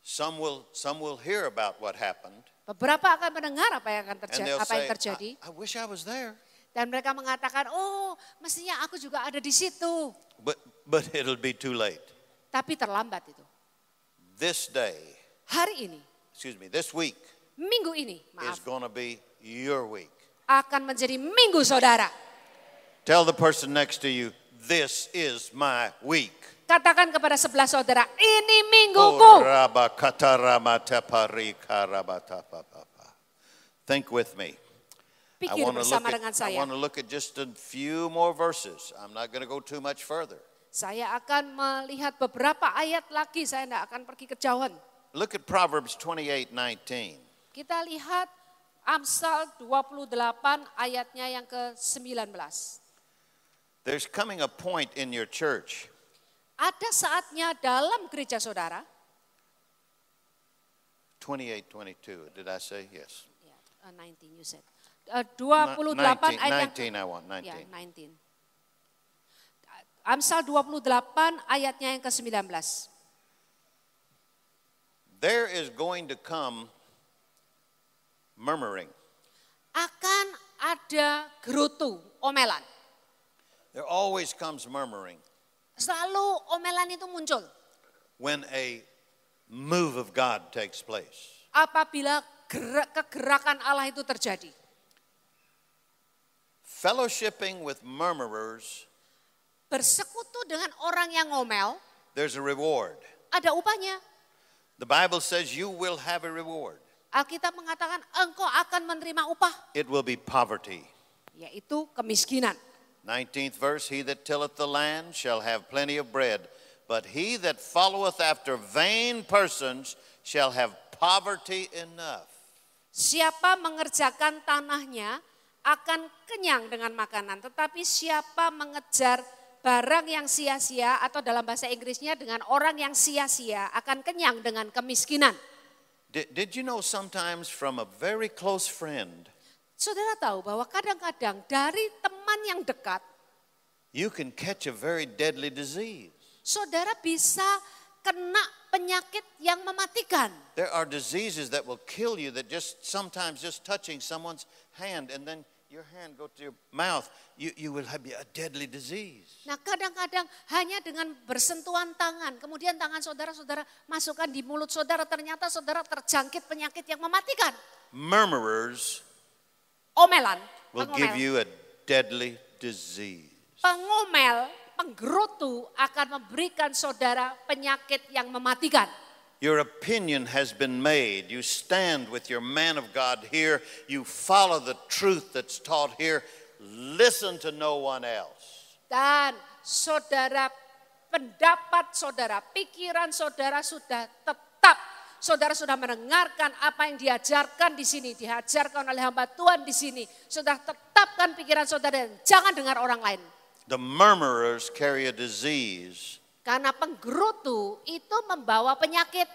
Some will some will hear about what happened. Beberapa akan mendengar apa yang akan terjadi, apa yang terjadi. I, I wish I was there. Dan mereka mengatakan, "Oh, mestinya aku juga ada di situ." But but it'll be too late. Tapi terlambat itu. This day. Hari ini. Excuse me, this week. Minggu ini, maaf. Is gonna be your week. Akan menjadi minggu saudara. Tell the person next to you, This is my week. Katakan kepada sebelah saudara, ini mingguku. Oh, Think with me. Pikir I want saya. I want to look at just a few more verses. I'm not going to go too much further. Saya akan melihat beberapa ayat lagi, saya tidak akan pergi jauhan. Look at Proverbs 28:19. Kita lihat Amsal 28 ayatnya yang ke-19. There's coming a point in your church. Ada saatnya dalam gereja saudara. 28:22. did I say? Yes. Yeah, uh, 19 you said. Eh, uh, 28 ayat 19, ayat 19 I want, 19. Yeah, 19. Amsal 28 ayatnya yang ke-19. There is going to come murmuring. Akan ada gerutu, omelan. There always comes murmuring. Selalu omelan itu muncul. When a move of God takes place. Apabila gerak, kegerakan Allah itu terjadi. Fellowshipping with murmurers. Bersekutu dengan orang yang ngomel. There's a reward. Ada upahnya. The Bible says you will have a reward. Alkitab mengatakan engkau akan menerima upah. It will be poverty. Yaitu kemiskinan. 19th verse He that tilleth the land shall have plenty of bread, but he that followeth after vain persons shall have poverty enough. Siapa mengerjakan tanahnya akan kenyang dengan makanan, tetapi siapa mengejar barang yang sia-sia atau dalam bahasa Inggrisnya dengan orang yang sia-sia akan kenyang dengan kemiskinan. Did, did you know sometimes from a very close friend? Saudara tahu bahwa kadang-kadang dari teman yang dekat you can catch a very deadly disease. Saudara bisa kena penyakit yang mematikan. There are diseases that will kill you that just sometimes just touching someone's hand and then your hand go to your mouth, you, you will have a deadly disease. Nah kadang-kadang hanya dengan bersentuhan tangan, kemudian tangan saudara-saudara masukkan di mulut saudara, ternyata saudara terjangkit penyakit yang mematikan. Murmurers omelan. Will give you a deadly disease. Pengomel, penggerutu akan memberikan saudara penyakit yang mematikan. Your opinion has been made. You stand with your man of God here. You follow the truth that's taught here. Listen to no one else. Dan saudara pendapat saudara, pikiran saudara sudah tetap saudara sudah mendengarkan apa yang diajarkan di sini, diajarkan oleh hamba Tuhan di sini. Sudah tetapkan pikiran saudara dan jangan dengar orang lain. The murmurers carry a disease. Karena penggerutu itu membawa penyakit.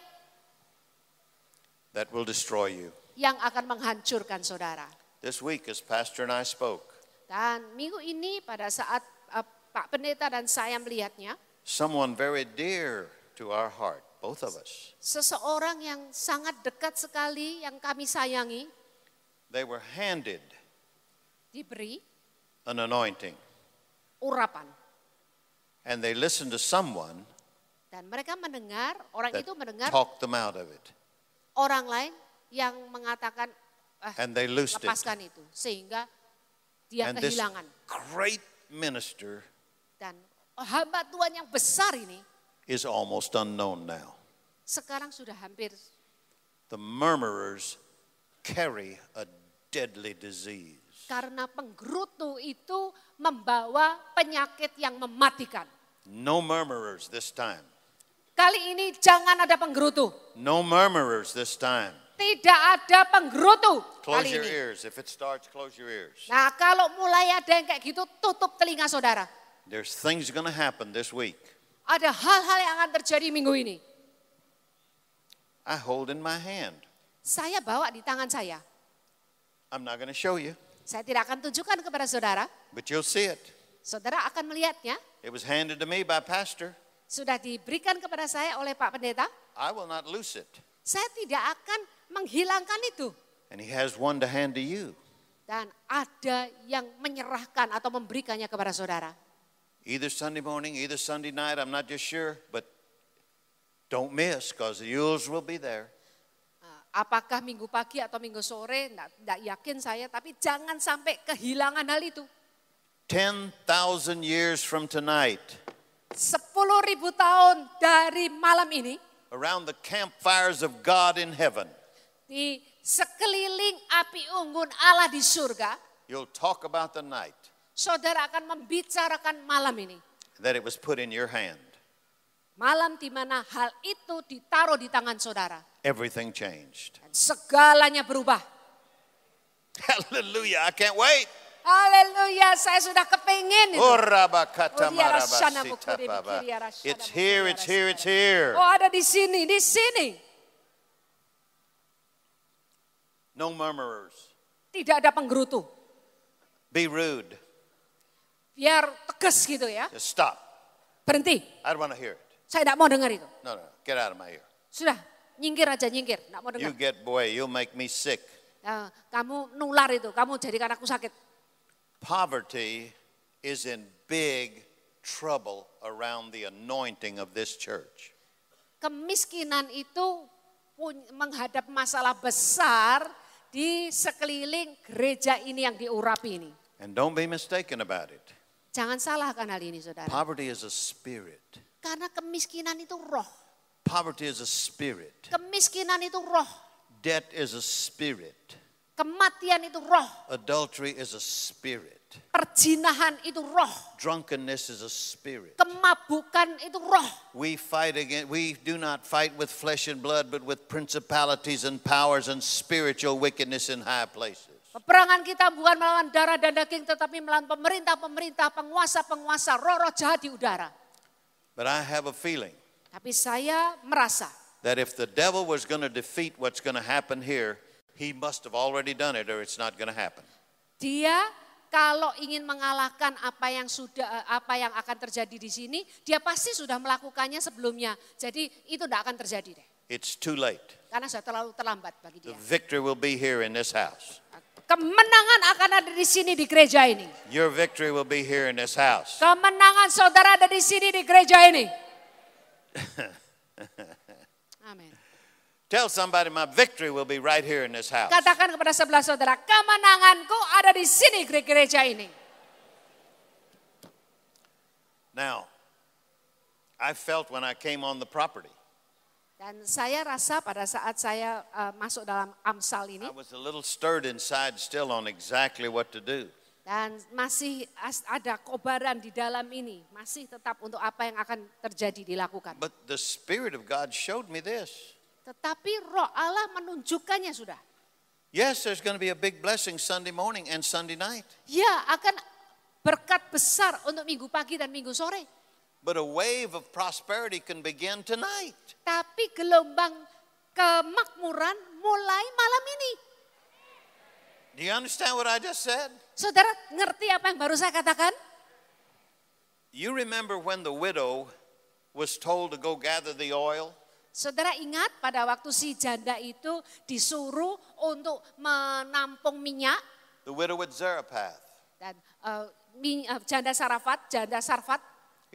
That will destroy you. Yang akan menghancurkan saudara. This week as pastor and I spoke. Dan minggu ini pada saat uh, Pak Pendeta dan saya melihatnya. Someone very dear to our heart both of us. Seseorang yang sangat dekat sekali yang kami sayangi. They were handed diberi an anointing. Urapan. And they listened to someone dan mereka mendengar orang itu mendengar Talk them out of it. Orang lain yang mengatakan ah, and they lepaskan it. itu sehingga dia and kehilangan. This great minister dan hamba Tuhan yang besar ini is almost unknown now. Sekarang sudah hampir. The murmurers carry a deadly disease. Karena penggerutu itu membawa penyakit yang mematikan. No murmurers this time. Kali ini jangan ada penggerutu. No murmurers this time. Tidak ada penggerutu close kali your ini. Ears. If it starts, close your ears. Nah, kalau mulai ada yang kayak gitu, tutup telinga saudara. There's things going to happen this week. Ada hal-hal yang akan terjadi minggu ini. I hold in my hand. Saya bawa di tangan saya. I'm not going to show you. Saya tidak akan tunjukkan kepada saudara. But you'll see it. Saudara akan melihatnya. It was handed to me by pastor. Sudah diberikan kepada saya oleh Pak Pendeta. I will not lose it. Saya tidak akan menghilangkan itu. And he has one to hand to you. Dan ada yang menyerahkan atau memberikannya kepada saudara either Sunday morning, either Sunday night, I'm not just sure, but don't miss because the Yules will be there. Ah, apakah minggu pagi atau minggu sore, tidak yakin saya, tapi jangan sampai kehilangan hal itu. 10,000 years from tonight. 10,000 tahun dari malam ini. Around the campfires of God in heaven. Di sekeliling api unggun Allah di surga. You'll talk about the night saudara akan membicarakan malam ini. That it was put in your hand. Malam di mana hal itu ditaruh di tangan saudara. Everything changed. Dan segalanya berubah. Hallelujah, I can't wait. Haleluya, saya sudah kepingin itu. Oh, iya, it's here, it's here, it's here. Oh ada di sini, di sini. No murmurers. Tidak ada penggerutu. Be rude biar tegas gitu ya. Just stop. Berhenti. I don't want to hear it. Saya tidak mau dengar itu. No, no, get out of my ear. Sudah, nyingkir aja nyingkir, tidak mau dengar. You get boy, you make me sick. Nah, kamu nular itu, kamu jadikan aku sakit. Poverty is in big trouble around the anointing of this church. Kemiskinan itu menghadap masalah besar di sekeliling gereja ini yang diurapi ini. And don't be mistaken about it. Jangan salahkan hal ini, saudara. Poverty is a spirit. Karena kemiskinan itu roh. Poverty is a spirit. Kemiskinan itu roh. Debt is a spirit. Kematian itu roh. Adultery is a spirit. Perzinahan itu roh. Drunkenness is a spirit. Kemabukan itu roh. We fight against we do not fight with flesh and blood but with principalities and powers and spiritual wickedness in high places. Peperangan kita bukan melawan darah dan daging tetapi melawan pemerintah-pemerintah, penguasa-penguasa, roh-roh jahat di udara. But I have a feeling. Tapi saya merasa that if the devil was going to defeat what's going to happen here, he must have already done it or it's not going to happen. Dia kalau ingin mengalahkan apa yang sudah eh, apa yang akan terjadi di sini, dia pasti sudah melakukannya sebelumnya. Jadi itu tidak akan terjadi deh. It's too late. Karena sudah terlalu terlambat bagi dia. The victory will be here in this house. Kemenangan akan ada di sini di gereja ini. Your victory will be here in this house. Kemenangan saudara ada di sini di gereja ini. Amin. Tell somebody my victory will be right here in this house. Katakan kepada sebelah saudara, kemenanganku ada di sini di gereja ini. Now, I felt when I came on the property. Dan saya rasa pada saat saya uh, masuk dalam Amsal ini, I was a little stirred inside still on exactly what to do. Dan masih ada kobaran di dalam ini, masih tetap untuk apa yang akan terjadi dilakukan. But the Spirit of God showed me this. Tetapi Roh Allah menunjukkannya sudah. Yes, there's going to be a big blessing Sunday morning and Sunday night. Ya, akan berkat besar untuk minggu pagi dan minggu sore. But a wave of prosperity can begin tonight. Tapi gelombang kemakmuran mulai malam ini. Do you understand what I just said? Saudara ngerti apa yang baru saya katakan? You remember when the widow was told to go gather the oil? Saudara ingat pada waktu si janda itu disuruh untuk menampung minyak? The widow at Zarephath. Dan uh, janda Sarafat, janda Sarfat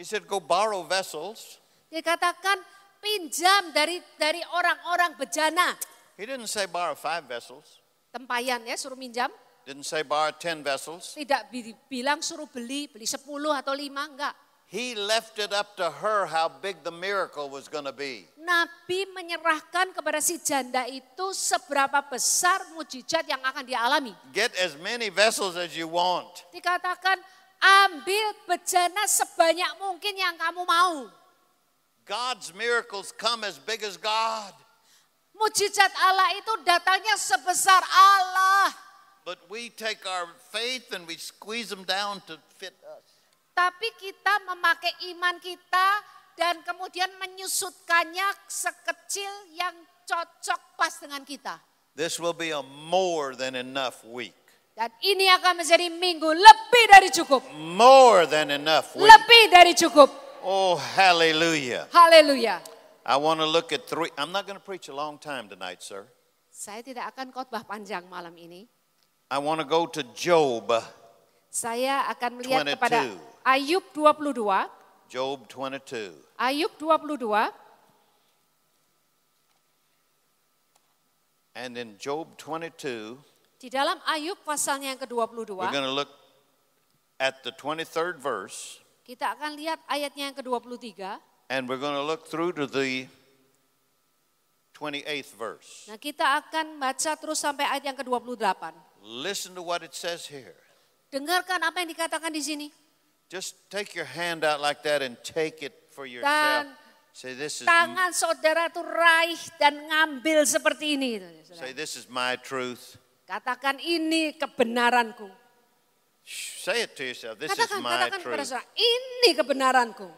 He said, go borrow vessels. Dikatakan pinjam dari dari orang-orang bejana. He didn't say borrow five vessels. Tempayan ya, suruh minjam. Didn't say borrow ten vessels. Tidak bilang suruh beli, beli sepuluh atau lima, enggak. He left it up to her how big the miracle was going to be. Nabi menyerahkan kepada si janda itu seberapa besar mujizat yang akan dia alami. Get as many vessels as you want. Dikatakan Ambil bejana sebanyak mungkin yang kamu mau. God's miracles come as big as God. Mujizat Allah itu datangnya sebesar Allah. But we take our faith and we squeeze them down to fit us. Tapi kita memakai iman kita dan kemudian menyusutkannya sekecil yang cocok pas dengan kita. This will be a more than enough week. Dan ini akan menjadi minggu lebih dari cukup. More than enough week. Lebih dari cukup. Oh, hallelujah. Hallelujah. I want to look at three. I'm not going to preach a long time tonight, sir. Saya tidak akan khotbah panjang malam ini. I want to go to Job. Saya akan melihat 22. kepada Ayub 22. Job 22. Ayub 22. And in Job 22. Di dalam Ayub pasalnya yang ke-22. We're going to look at the 23rd verse. Kita akan lihat ayatnya yang ke-23. And we're going to look through to the 28th verse. Nah, kita akan baca terus sampai ayat yang ke-28. Listen to what it says here. Dengarkan apa yang dikatakan di sini. Just take your hand out like that and take it for yourself. Dan Say, this is tangan saudara tuh raih dan ngambil seperti ini. Say, this is my truth. Katakan ini kebenaranku. Say it to yourself. This katakan, is my katakan truth. Saudara, ini kebenaranku.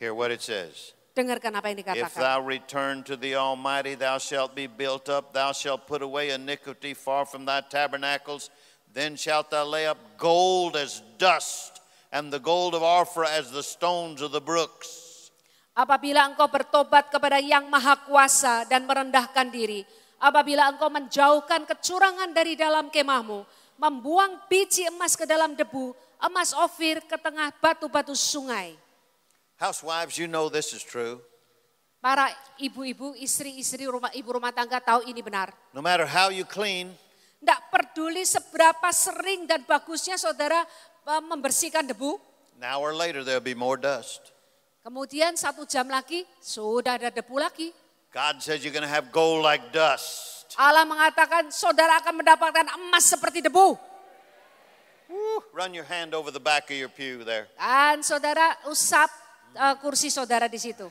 Hear what it says. Dengarkan apa yang dikatakan. If thou return to the Almighty, thou shalt be built up. Thou shalt put away iniquity far from thy tabernacles. Then shalt thou lay up gold as dust, and the gold of Ophrah as the stones of the brooks. Apabila engkau bertobat kepada Yang Maha Kuasa dan merendahkan diri, Apabila engkau menjauhkan kecurangan dari dalam kemahmu, membuang biji emas ke dalam debu, emas ofir ke tengah batu-batu sungai. Housewives, you know this is true. Para ibu-ibu, istri-istri rumah ibu rumah tangga tahu ini benar. No matter how you clean, tidak peduli seberapa sering dan bagusnya saudara eh, membersihkan debu. An hour later there'll be more dust. Kemudian satu jam lagi sudah ada debu lagi. God says you're going to have gold like dust. Allah mengatakan saudara akan mendapatkan emas seperti debu. Woo, run your hand over the back of your pew there. Dan saudara usap uh, kursi saudara di situ.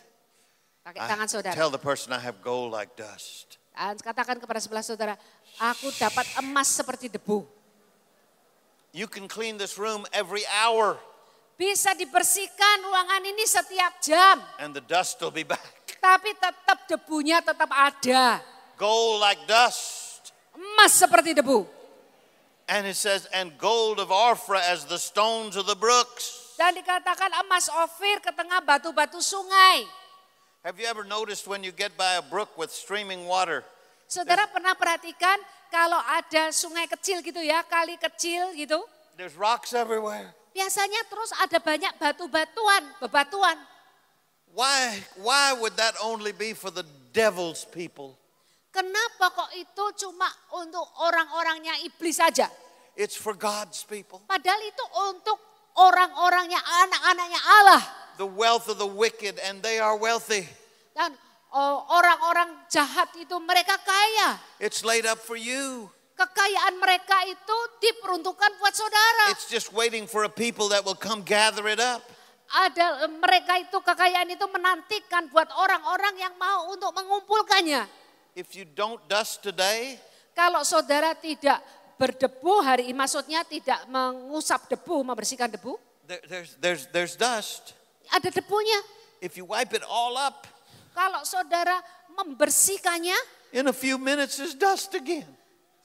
Pakai ah, tangan saudara. tell the person I have gold like dust. Dan katakan kepada sebelah saudara, aku dapat emas seperti debu. You can clean this room every hour. Bisa dibersihkan ruangan ini setiap jam. And the dust will be back tapi tetap debunya tetap ada. Gold like dust. Emas seperti debu. And it says, and gold of Orphra as the stones of the brooks. Dan dikatakan emas Ophir ke tengah batu-batu sungai. Have you ever noticed when you get by a brook with streaming water? Saudara pernah perhatikan kalau ada sungai kecil gitu ya, kali kecil gitu. There's rocks everywhere. Biasanya terus ada banyak batu-batuan, bebatuan. Why, why would that only be for the devil's people? Kenapa kok itu cuma untuk orang-orangnya iblis saja? It's for God's people. Padahal itu untuk orang-orangnya anak-anaknya Allah. The wealth of the wicked and they are wealthy. Dan oh, orang-orang jahat itu mereka kaya. It's laid up for you. Kekayaan mereka itu diperuntukkan buat saudara. It's just waiting for a people that will come gather it up ada e, mereka itu kekayaan itu menantikan buat orang-orang yang mau untuk mengumpulkannya. If you don't dust today, kalau saudara tidak berdebu hari ini, maksudnya tidak mengusap debu, membersihkan debu. there's, there's, there's dust. Ada debunya. If you wipe it all up, kalau saudara membersihkannya, in a few minutes is dust again.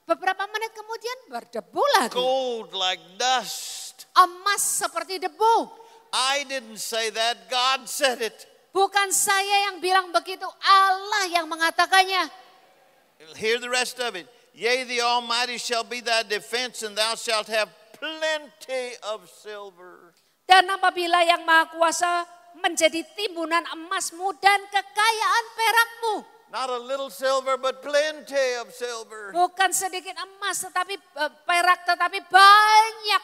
Beberapa menit kemudian berdebu lagi. Gold like dust. Emas seperti debu. I didn't say that, God said it. Bukan saya yang bilang begitu, Allah yang mengatakannya. Hear the rest of it. Yea, the Almighty shall be thy defense, and thou shalt have plenty of silver. Dan apabila yang Maha Kuasa menjadi timbunan emasmu dan kekayaan perakmu. Not a little silver, but plenty of silver. Bukan sedikit emas, tetapi eh, perak, tetapi banyak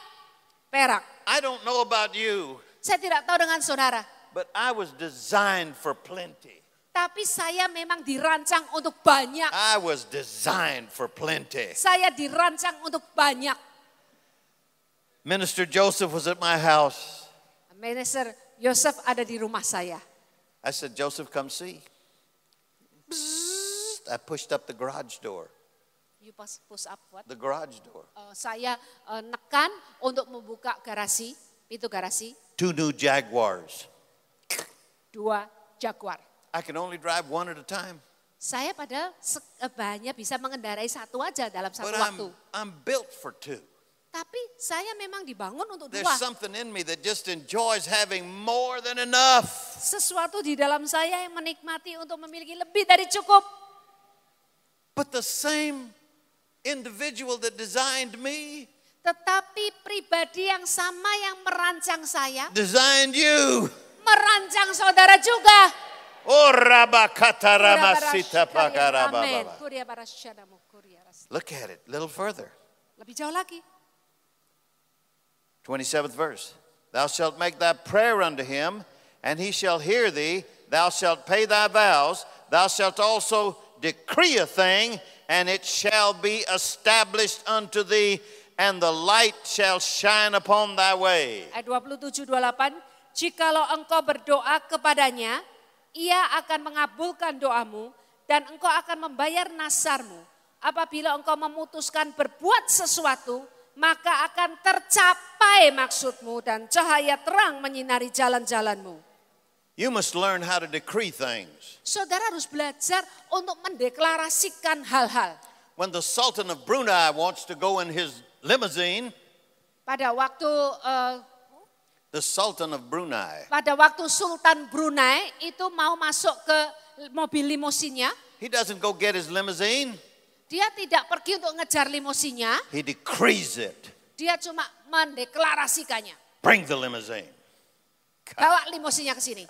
perak. I don't know about you. Saya tidak tahu dengan saudara. But I was designed for plenty. Tapi saya memang dirancang untuk banyak. I was designed for plenty. Saya dirancang untuk banyak. Minister Joseph was at my house. Minister Joseph ada di rumah saya. I said, Joseph, come see. Bzzzt, I pushed up the garage door. You push, push up what? The garage door. Uh, saya uh, nekan untuk membuka garasi, pintu garasi two new Jaguars. Dua Jaguar. I can only drive one at a time. Saya padahal sebanyak eh, bisa mengendarai satu aja dalam satu But waktu. I'm, I'm built for two. Tapi saya memang dibangun untuk dua. There's something in me that just enjoys having more than enough. Sesuatu di dalam saya yang menikmati untuk memiliki lebih dari cukup. But the same individual that designed me Tetapi pribadi yang sama yang merancang saya. Designed you. Merancang saudara juga. Look at it a little further. Lebih jauh lagi. 27th verse. Thou shalt make thy prayer unto him, and he shall hear thee. Thou shalt pay thy vows. Thou shalt also decree a thing, and it shall be established unto thee and the light shall shine upon thy way. Ayat 27 28, jikalau engkau berdoa kepadanya, ia akan mengabulkan doamu dan engkau akan membayar nasarmu. Apabila engkau memutuskan berbuat sesuatu, maka akan tercapai maksudmu dan cahaya terang menyinari jalan-jalanmu. You must learn how to decree things. Saudara harus belajar untuk mendeklarasikan hal-hal. When the Sultan of Brunei wants to go in his limousine. Pada waktu eh, the Sultan of Brunei. Pada waktu Sultan Brunei itu mau masuk ke mobil limusinnya. He doesn't go get his limousine. Dia tidak pergi untuk ngejar limusinnya. He decrees it. Dia cuma mendeklarasikannya. Bring the limousine. Bawa limusinnya ke sini.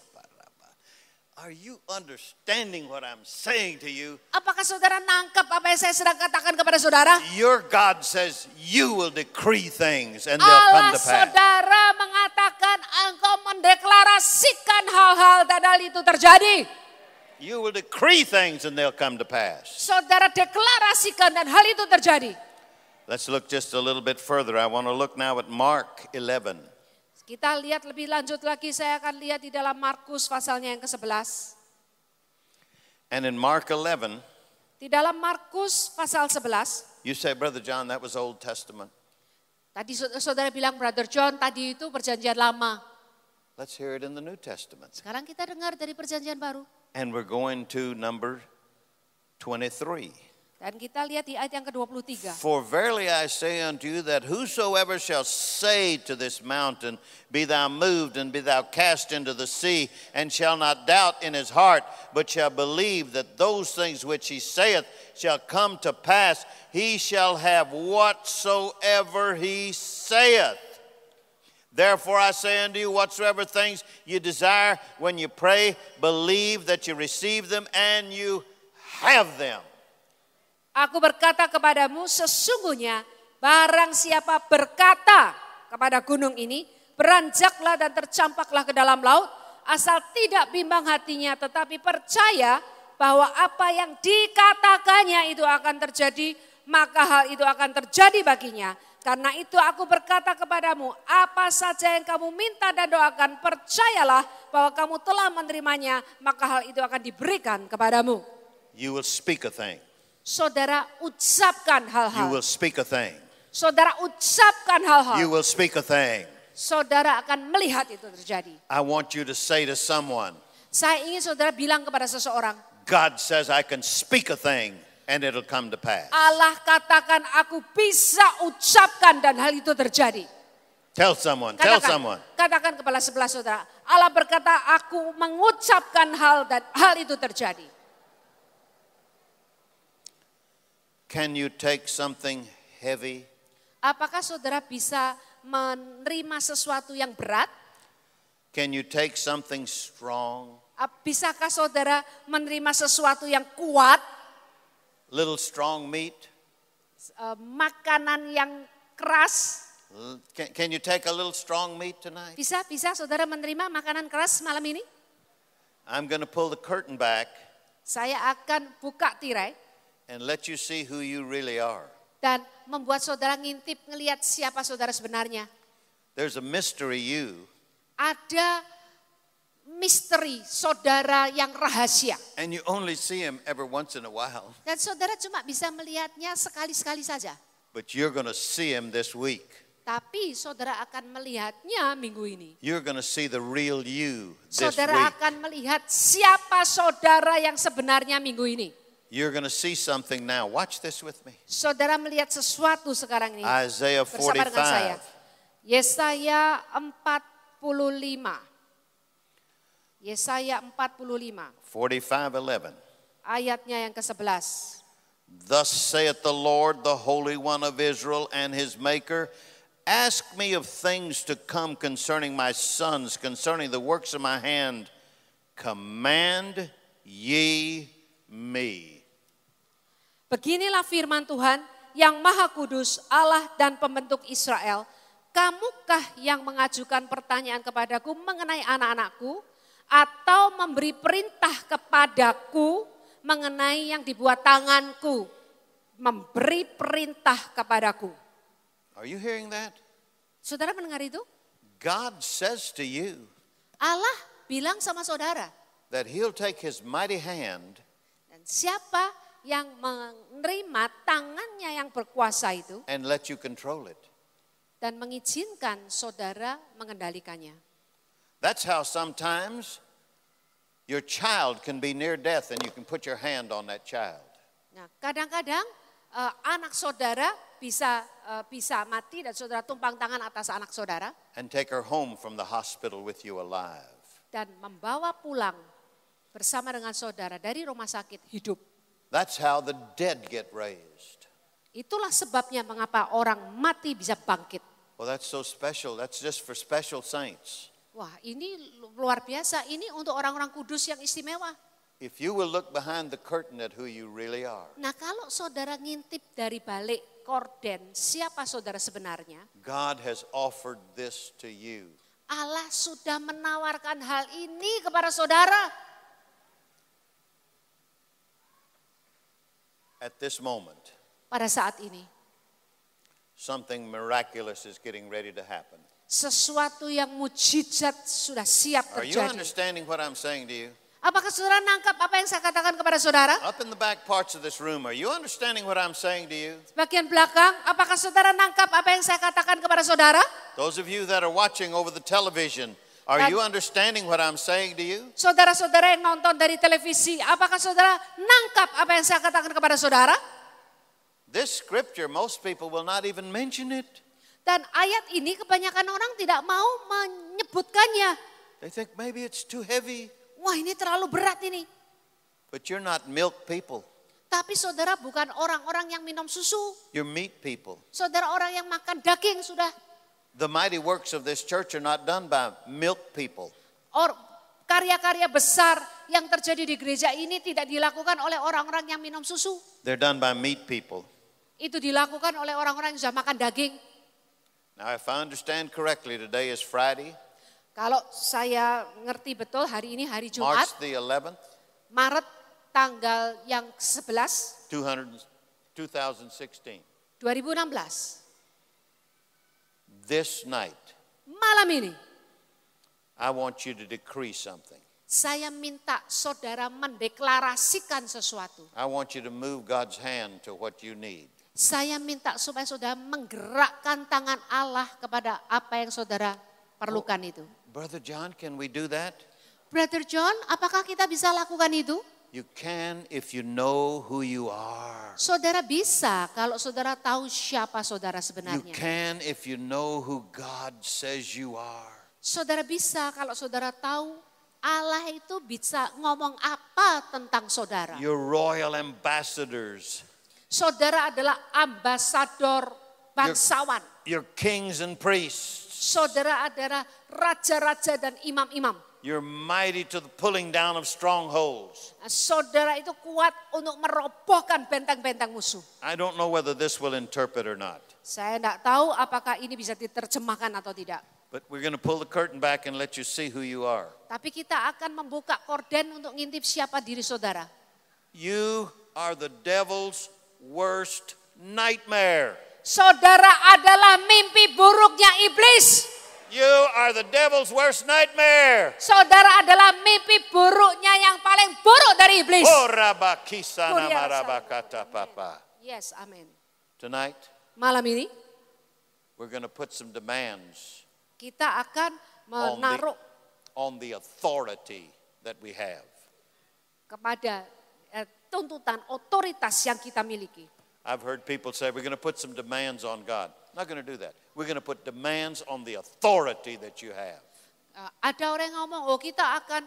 Are you understanding what I'm saying to you? Apakah saudara nangkep apa yang saya sedang katakan kepada saudara? Your God says you will decree things and they'll Allah come to pass. saudara mengatakan engkau mendeklarasikan hal-hal dan itu terjadi. You will decree things and they'll come to pass. Saudara deklarasikan dan hal itu terjadi. Let's look just a little bit further. I want to look now at Mark 11. Kita lihat lebih lanjut lagi, saya akan lihat di dalam Markus pasalnya yang ke-11. And in Mark 11, di dalam Markus pasal 11, you say, Brother John, that was Old Testament. Tadi saudara bilang, Brother John, tadi itu perjanjian lama. Let's hear it in the New Testament. Sekarang kita dengar dari perjanjian baru. And we're going to number 23. Dan kita lihat di ayat yang ke-23. For verily I say unto you that whosoever shall say to this mountain, Be thou moved and be thou cast into the sea, and shall not doubt in his heart, but shall believe that those things which he saith shall come to pass, he shall have whatsoever he saith. Therefore, I say unto you, whatsoever things you desire when you pray, believe that you receive them and you have them. Aku berkata kepadamu sesungguhnya barang siapa berkata kepada gunung ini, beranjaklah dan tercampaklah ke dalam laut, asal tidak bimbang hatinya tetapi percaya bahwa apa yang dikatakannya itu akan terjadi, maka hal itu akan terjadi baginya. Karena itu aku berkata kepadamu, apa saja yang kamu minta dan doakan, percayalah bahwa kamu telah menerimanya, maka hal itu akan diberikan kepadamu. You will speak a thing. Saudara ucapkan hal-hal. You will speak a thing. Saudara ucapkan hal-hal. You will speak a thing. Saudara akan melihat itu terjadi. I want you to say to someone. Saya ingin saudara bilang kepada seseorang. God says I can speak a thing and it'll come to pass. Allah katakan aku bisa ucapkan dan hal itu terjadi. Tell someone, katakan, tell someone. Katakan kepada sebelah saudara, Allah berkata, aku mengucapkan hal dan hal itu terjadi. Can you take something heavy? Apakah saudara bisa menerima sesuatu yang berat? Can you take something strong? Bisakah saudara menerima sesuatu yang kuat? Little strong meat. Uh, makanan yang keras. Can, can you take a little strong meat tonight? Bisa, bisa saudara menerima makanan keras malam ini? I'm going to pull the curtain back. Saya akan buka tirai and let you see who you really are. Dan membuat saudara ngintip ngelihat siapa saudara sebenarnya. There's a mystery you. Ada misteri saudara yang rahasia. And you only see him every once in a while. Dan saudara cuma bisa melihatnya sekali-sekali saja. But you're going to see him this week. Tapi saudara akan melihatnya minggu ini. You're going to see the real you this saudara week. akan melihat siapa saudara yang sebenarnya minggu ini. You're going to see something now. Watch this with me. Saudara melihat sesuatu sekarang ini. Isaiah 45. Yesaya 45. Yesaya 45. 45:11. Ayatnya yang ke-11. Thus saith the Lord, the Holy One of Israel and his Maker, Ask me of things to come concerning my sons, concerning the works of my hand. Command ye me. Beginilah firman Tuhan yang maha kudus Allah dan pembentuk Israel. Kamukah yang mengajukan pertanyaan kepadaku mengenai anak-anakku atau memberi perintah kepadaku mengenai yang dibuat tanganku? Memberi perintah kepadaku. Are you hearing that? Saudara mendengar itu? God says to you. Allah bilang sama saudara. That he'll take his mighty hand. Dan siapa yang menerima tangannya yang berkuasa itu. And let you control it. Dan mengizinkan saudara mengendalikannya. That's how sometimes your child can be near death and you can put your hand on that child. Nah, kadang-kadang uh, anak saudara bisa uh, bisa mati dan saudara tumpang tangan atas anak saudara. And take her home from the hospital with you alive. Dan membawa pulang bersama dengan saudara dari rumah sakit hidup. That's how the dead get raised. Itulah sebabnya mengapa orang mati bisa bangkit. Well, that's so special. That's just for special saints. Wah, ini luar biasa. Ini untuk orang-orang kudus yang istimewa. If you will look behind the curtain at who you really are. Nah, kalau saudara ngintip dari balik korden, siapa saudara sebenarnya? God has offered this to you. Allah sudah menawarkan hal ini kepada saudara. At this moment, pada saat ini, something miraculous is getting ready to happen. Sesuatu yang mujizat sudah siap terjadi. Are you understanding what I'm saying to you? Apakah saudara nangkap apa yang saya katakan kepada saudara? Up in the back parts of this room, are you understanding what I'm saying to you? Bagian belakang, apakah saudara nangkap apa yang saya katakan kepada saudara? Those of you that are watching over the television, Are you understanding what I'm saying to you? Saudara-saudara yang nonton dari televisi, apakah saudara nangkap apa yang saya katakan kepada saudara? This scripture most people will not even mention it. Dan ayat ini kebanyakan orang tidak mau menyebutkannya. They think maybe it's too heavy. Wah, ini terlalu berat ini. But you're not milk people. Tapi saudara bukan orang-orang yang minum susu. You're meat people. Saudara orang yang makan daging sudah. The mighty works of this church are not done by milk people. Or karya-karya besar yang terjadi di gereja ini tidak dilakukan oleh orang-orang yang minum susu. They're done by meat people. Itu dilakukan oleh orang-orang yang sudah makan daging. Now if I understand correctly, today is Friday. Kalau saya ngerti betul hari ini hari Jumat. March the 11th. Maret tanggal yang 11. 2016. 2016. This night. Malam ini. I want you to decree something. Saya minta saudara mendeklarasikan sesuatu. I want you to move God's hand to what you need. Saya minta supaya saudara menggerakkan tangan Allah kepada apa yang saudara perlukan oh, itu. Brother John, can we do that? Brother John, apakah kita bisa lakukan itu? You can if you know who you are. Saudara bisa kalau saudara tahu siapa saudara sebenarnya. You can if you know who God says you are. Saudara bisa kalau saudara tahu Allah itu bisa ngomong apa tentang saudara. Your royal ambassadors. Saudara adalah ambasador bangsawan. your kings and priests. Saudara adalah raja-raja dan imam-imam. You're mighty to the pulling down of strongholds. Nah, saudara itu kuat untuk merobohkan benteng-benteng musuh. I don't know whether this will interpret or not. Saya tidak tahu apakah ini bisa diterjemahkan atau tidak. But we're going to pull the curtain back and let you see who you are. Tapi kita akan membuka korden untuk ngintip siapa diri saudara. You are the devil's worst nightmare. Saudara adalah mimpi buruknya iblis. You are the devil's worst nightmare. Saudara adalah mimpi buruknya yang paling buruk dari iblis. Oh, papa. Yes, amen. Tonight. Malam ini. We're going to put some demands. Kita akan menaruh on the, on the authority that we have. Kepada eh, tuntutan otoritas yang kita miliki. I've heard people say we're going to put some demands on God. Not going to do that. We're going to put demands on the authority that you have. Uh, ada orang yang ngomong, oh kita akan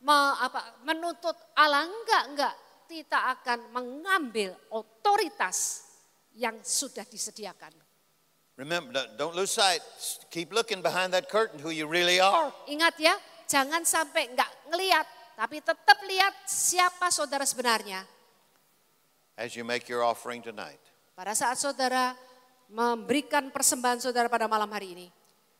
me, apa, menuntut Allah enggak enggak, kita akan mengambil otoritas yang sudah disediakan. Remember, don't lose sight. Keep looking behind that curtain who you really are. Ingat ya, jangan sampai enggak ngelihat, tapi tetap lihat siapa saudara sebenarnya. As you make your offering tonight. Pada saat saudara memberikan persembahan saudara pada malam hari ini.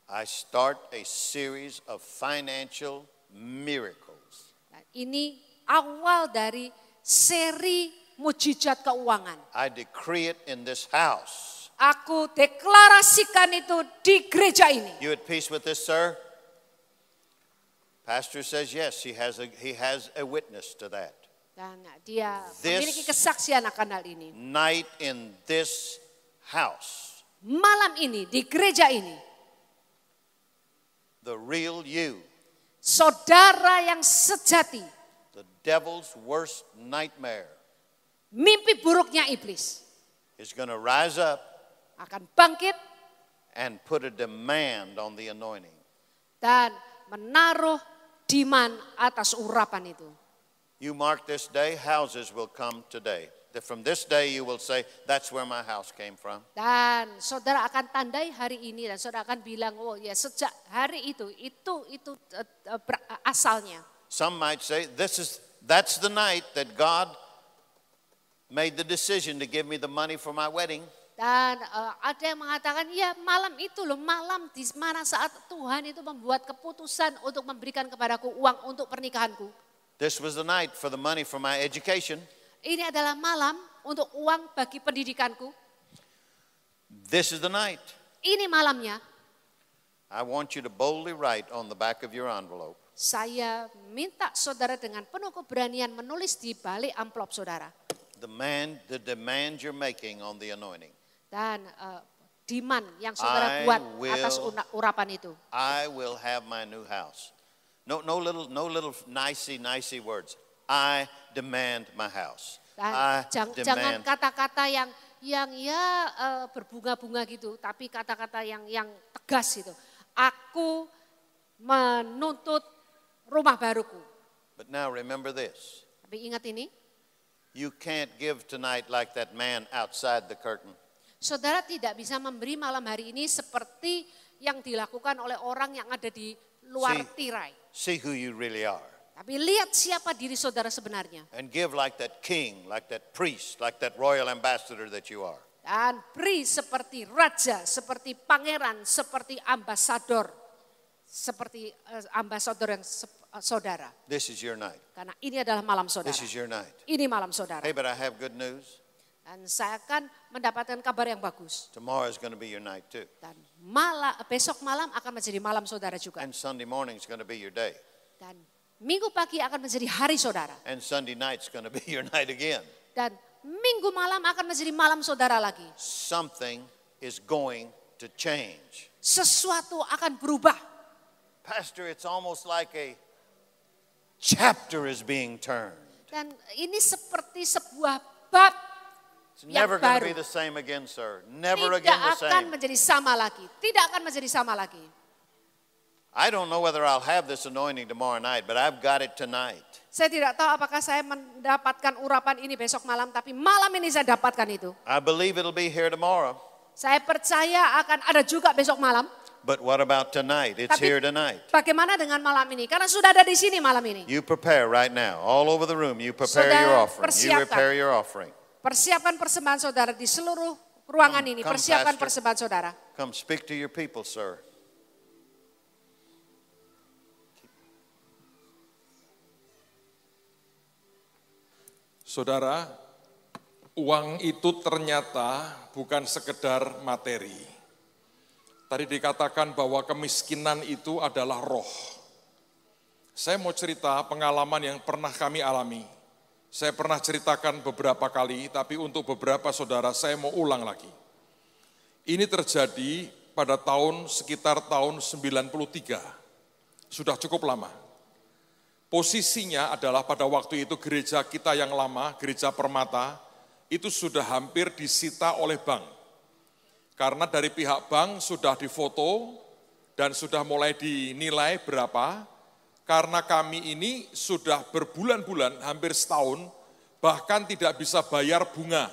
I start a series of financial miracles. Nah, ini awal dari seri mujizat keuangan. I decree it in this house. Aku deklarasikan itu di gereja ini. You at peace with this, sir? Pastor says yes, he has a, he has a witness to that. Dan dia memiliki kesaksian akan hal ini. Night in this house. Malam ini di gereja ini. The real you. Saudara yang sejati. The devil's worst nightmare. Mimpi buruknya iblis. Is going to rise up. Akan bangkit. And put a demand on the anointing. Dan menaruh demand atas urapan itu. You mark this day, houses will come today that from this day you will say, that's where my house came from. Dan saudara akan tandai hari ini dan saudara akan bilang, oh ya sejak hari itu, itu itu eh, eh, eh, asalnya. Some might say, this is that's the night that God made the decision to give me the money for my wedding. Dan uh, ada yang mengatakan, ya malam itu loh, malam di mana saat Tuhan itu membuat keputusan untuk memberikan kepadaku uang untuk pernikahanku. This was the night for the money for my education. Ini adalah malam untuk uang bagi pendidikanku. This is the night. Ini malamnya. I want you to boldly write on the back of your envelope. Saya minta saudara dengan penuh keberanian menulis di balik amplop saudara. The man, the demand you're making on the anointing. Dan uh, demand yang saudara I buat will, atas urapan itu. I will have my new house. No, no little, no little nicey, nicey words. I demand my house. Ah, I jangan, demand jangan kata-kata yang yang ya uh, berbunga-bunga gitu, tapi kata-kata yang yang tegas gitu. Aku menuntut rumah baruku. But now remember this. Tapi ingat ini. You can't give tonight like that man outside the curtain. Saudara tidak bisa memberi malam hari ini seperti yang dilakukan oleh orang yang ada di luar see, tirai. See who you really are. Tapi lihat siapa diri saudara sebenarnya. And give like that king, like that priest, like that royal ambassador that you are. Dan beri seperti raja, seperti pangeran, seperti ambasador, seperti eh, ambasador yang eh, saudara. This is your night. Karena ini adalah malam saudara. This is your night. Ini malam saudara. Hey, but I have good news. Dan saya akan mendapatkan kabar yang bagus. Tomorrow is going to be your night too. Dan malam besok malam akan menjadi malam saudara juga. And Sunday morning is going to be your day. Dan Minggu pagi akan menjadi hari saudara. And Sunday night's going to be your night again. Dan minggu malam akan menjadi malam saudara lagi. Something is going to change. Sesuatu akan berubah. Pastor, it's almost like a chapter is being turned. Dan ini seperti sebuah bab It's yang never baru. Be the same again, sir. Never Tidak again the same. akan menjadi sama lagi. Tidak akan menjadi sama lagi. I don't know whether I'll have this anointing tomorrow night, but I've got it tonight. Saya tidak tahu apakah saya mendapatkan urapan ini besok malam, tapi malam ini saya dapatkan itu. I believe it'll be here tomorrow. Saya percaya akan ada juga besok malam. But what about tonight? It's Tapi, here tonight. Bagaimana dengan malam ini? Karena sudah ada di sini malam ini. You prepare right now, all over the room. You prepare saudara your offering. You prepare your offering. Persiapkan persembahan saudara di seluruh ruangan come, ini. Come persiapkan pastor. persembahan saudara. Come speak to your people, sir. Saudara, uang itu ternyata bukan sekedar materi. Tadi dikatakan bahwa kemiskinan itu adalah roh. Saya mau cerita pengalaman yang pernah kami alami. Saya pernah ceritakan beberapa kali, tapi untuk beberapa saudara saya mau ulang lagi. Ini terjadi pada tahun sekitar tahun 93. Sudah cukup lama. Posisinya adalah pada waktu itu gereja kita yang lama, gereja permata, itu sudah hampir disita oleh bank. Karena dari pihak bank sudah difoto dan sudah mulai dinilai berapa, karena kami ini sudah berbulan-bulan, hampir setahun, bahkan tidak bisa bayar bunga.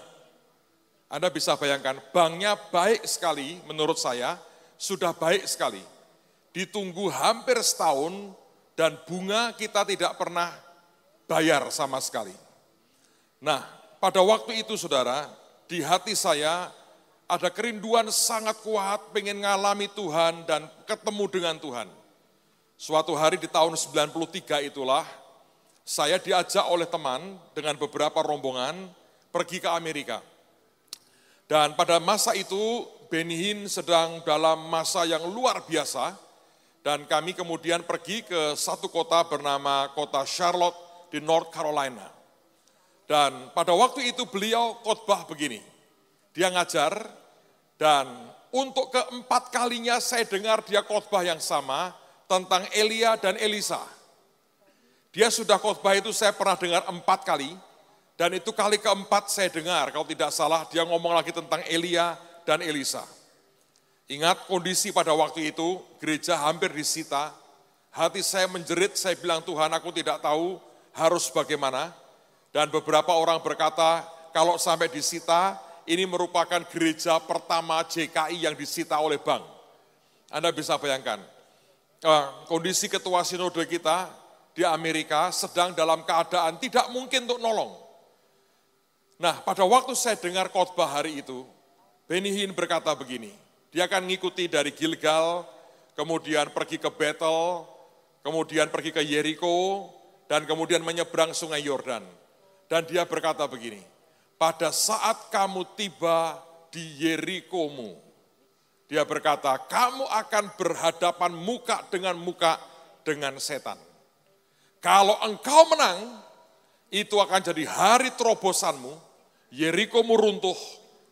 Anda bisa bayangkan, banknya baik sekali menurut saya, sudah baik sekali. Ditunggu hampir setahun, dan bunga kita tidak pernah bayar sama sekali. Nah, pada waktu itu saudara, di hati saya ada kerinduan sangat kuat pengen ngalami Tuhan dan ketemu dengan Tuhan. Suatu hari di tahun 93 itulah, saya diajak oleh teman dengan beberapa rombongan pergi ke Amerika. Dan pada masa itu Benihin sedang dalam masa yang luar biasa, dan kami kemudian pergi ke satu kota bernama kota Charlotte di North Carolina. Dan pada waktu itu beliau khotbah begini. Dia ngajar dan untuk keempat kalinya saya dengar dia khotbah yang sama tentang Elia dan Elisa. Dia sudah khotbah itu saya pernah dengar empat kali. Dan itu kali keempat saya dengar, kalau tidak salah dia ngomong lagi tentang Elia dan Elisa. Ingat kondisi pada waktu itu, gereja hampir disita. Hati saya menjerit, saya bilang Tuhan aku tidak tahu harus bagaimana. Dan beberapa orang berkata, kalau sampai disita, ini merupakan gereja pertama JKI yang disita oleh bank. Anda bisa bayangkan, eh, kondisi ketua sinode kita di Amerika sedang dalam keadaan tidak mungkin untuk nolong. Nah, pada waktu saya dengar khotbah hari itu, Benihin berkata begini, dia akan ngikuti dari Gilgal, kemudian pergi ke Betel, kemudian pergi ke Yeriko, dan kemudian menyeberang sungai Yordan. Dan dia berkata begini, pada saat kamu tiba di Yerikomu, dia berkata, kamu akan berhadapan muka dengan muka dengan setan. Kalau engkau menang, itu akan jadi hari terobosanmu, Yerikomu runtuh,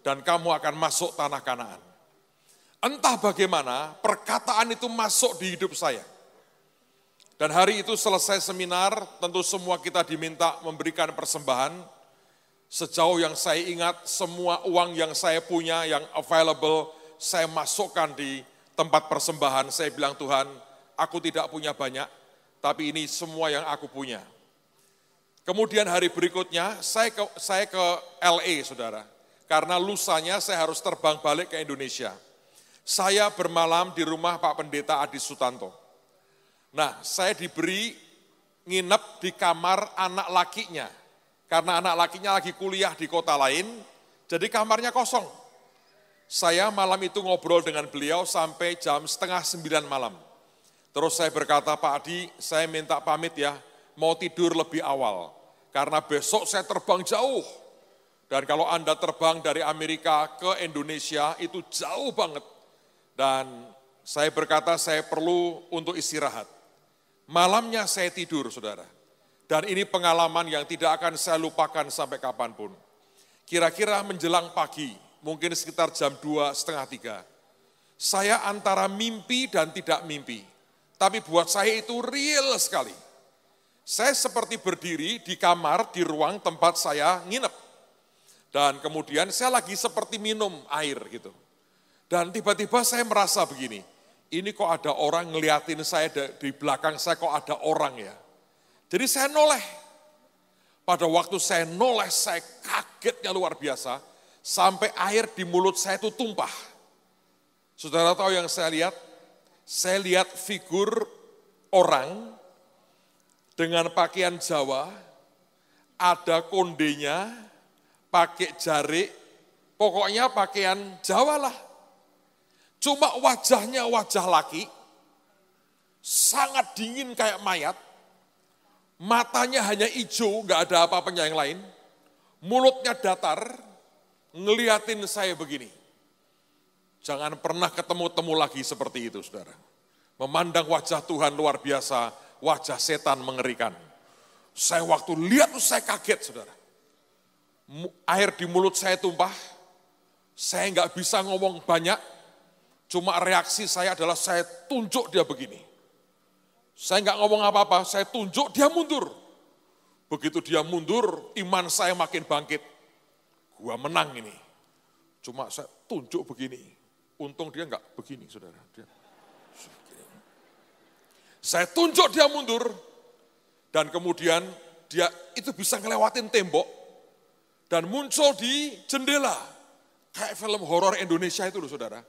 dan kamu akan masuk tanah kanaan. Entah bagaimana perkataan itu masuk di hidup saya. Dan hari itu selesai seminar, tentu semua kita diminta memberikan persembahan. Sejauh yang saya ingat, semua uang yang saya punya, yang available, saya masukkan di tempat persembahan. Saya bilang, Tuhan, aku tidak punya banyak, tapi ini semua yang aku punya. Kemudian hari berikutnya saya ke saya ke LA, Saudara. Karena lusanya saya harus terbang balik ke Indonesia. Saya bermalam di rumah Pak Pendeta Adi Sutanto. Nah, saya diberi nginep di kamar anak lakinya. Karena anak lakinya lagi kuliah di kota lain, jadi kamarnya kosong. Saya malam itu ngobrol dengan beliau sampai jam setengah sembilan malam. Terus saya berkata, Pak Adi, saya minta pamit ya, mau tidur lebih awal. Karena besok saya terbang jauh. Dan kalau Anda terbang dari Amerika ke Indonesia, itu jauh banget. Dan saya berkata saya perlu untuk istirahat. Malamnya saya tidur, saudara. Dan ini pengalaman yang tidak akan saya lupakan sampai kapanpun. Kira-kira menjelang pagi, mungkin sekitar jam dua setengah tiga, saya antara mimpi dan tidak mimpi. Tapi buat saya itu real sekali. Saya seperti berdiri di kamar di ruang tempat saya nginep. Dan kemudian saya lagi seperti minum air gitu. Dan tiba-tiba saya merasa begini, ini kok ada orang ngeliatin saya di belakang saya kok ada orang ya. Jadi saya noleh. Pada waktu saya noleh saya kagetnya luar biasa sampai air di mulut saya itu tumpah. Saudara tahu yang saya lihat? Saya lihat figur orang dengan pakaian Jawa, ada kondenya, pakai jari, pokoknya pakaian Jawa lah. Cuma wajahnya wajah laki, sangat dingin kayak mayat, matanya hanya hijau, nggak ada apa-apanya yang lain, mulutnya datar, ngeliatin saya begini. Jangan pernah ketemu-temu lagi seperti itu, saudara. Memandang wajah Tuhan luar biasa, wajah setan mengerikan. Saya waktu lihat tuh saya kaget, saudara. Air di mulut saya tumpah, saya nggak bisa ngomong banyak, Cuma reaksi saya adalah saya tunjuk dia begini. Saya nggak ngomong apa-apa, saya tunjuk dia mundur. Begitu dia mundur, iman saya makin bangkit. Gua menang ini. Cuma saya tunjuk begini. Untung dia nggak begini, saudara. Dia, saya tunjuk dia mundur, dan kemudian dia itu bisa ngelewatin tembok dan muncul di jendela. Kayak film horor Indonesia itu loh saudara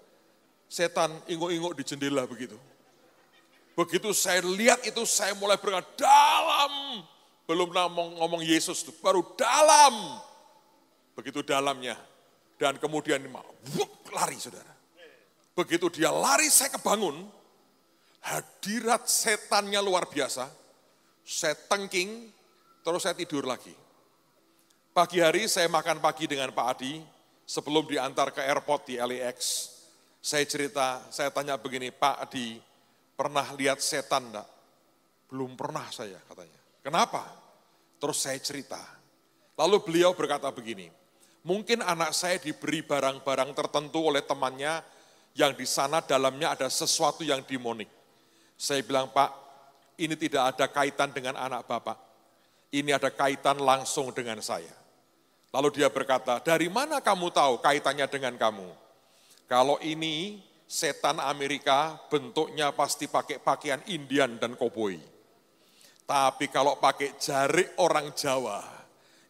setan ingok-ingok di jendela begitu. Begitu saya lihat itu, saya mulai berkata, dalam. Belum ngomong, ngomong Yesus, itu, baru dalam. Begitu dalamnya. Dan kemudian wuk, lari saudara. Begitu dia lari, saya kebangun. Hadirat setannya luar biasa. Saya tengking, terus saya tidur lagi. Pagi hari saya makan pagi dengan Pak Adi, sebelum diantar ke airport di LAX. Saya cerita, saya tanya begini, Pak Adi, pernah lihat setan enggak? Belum pernah saya katanya. Kenapa? Terus saya cerita. Lalu beliau berkata begini, mungkin anak saya diberi barang-barang tertentu oleh temannya yang di sana dalamnya ada sesuatu yang demonik. Saya bilang, Pak, ini tidak ada kaitan dengan anak Bapak. Ini ada kaitan langsung dengan saya. Lalu dia berkata, dari mana kamu tahu kaitannya dengan kamu? Kalau ini setan Amerika bentuknya pasti pakai pakaian Indian dan koboi. Tapi kalau pakai jari orang Jawa,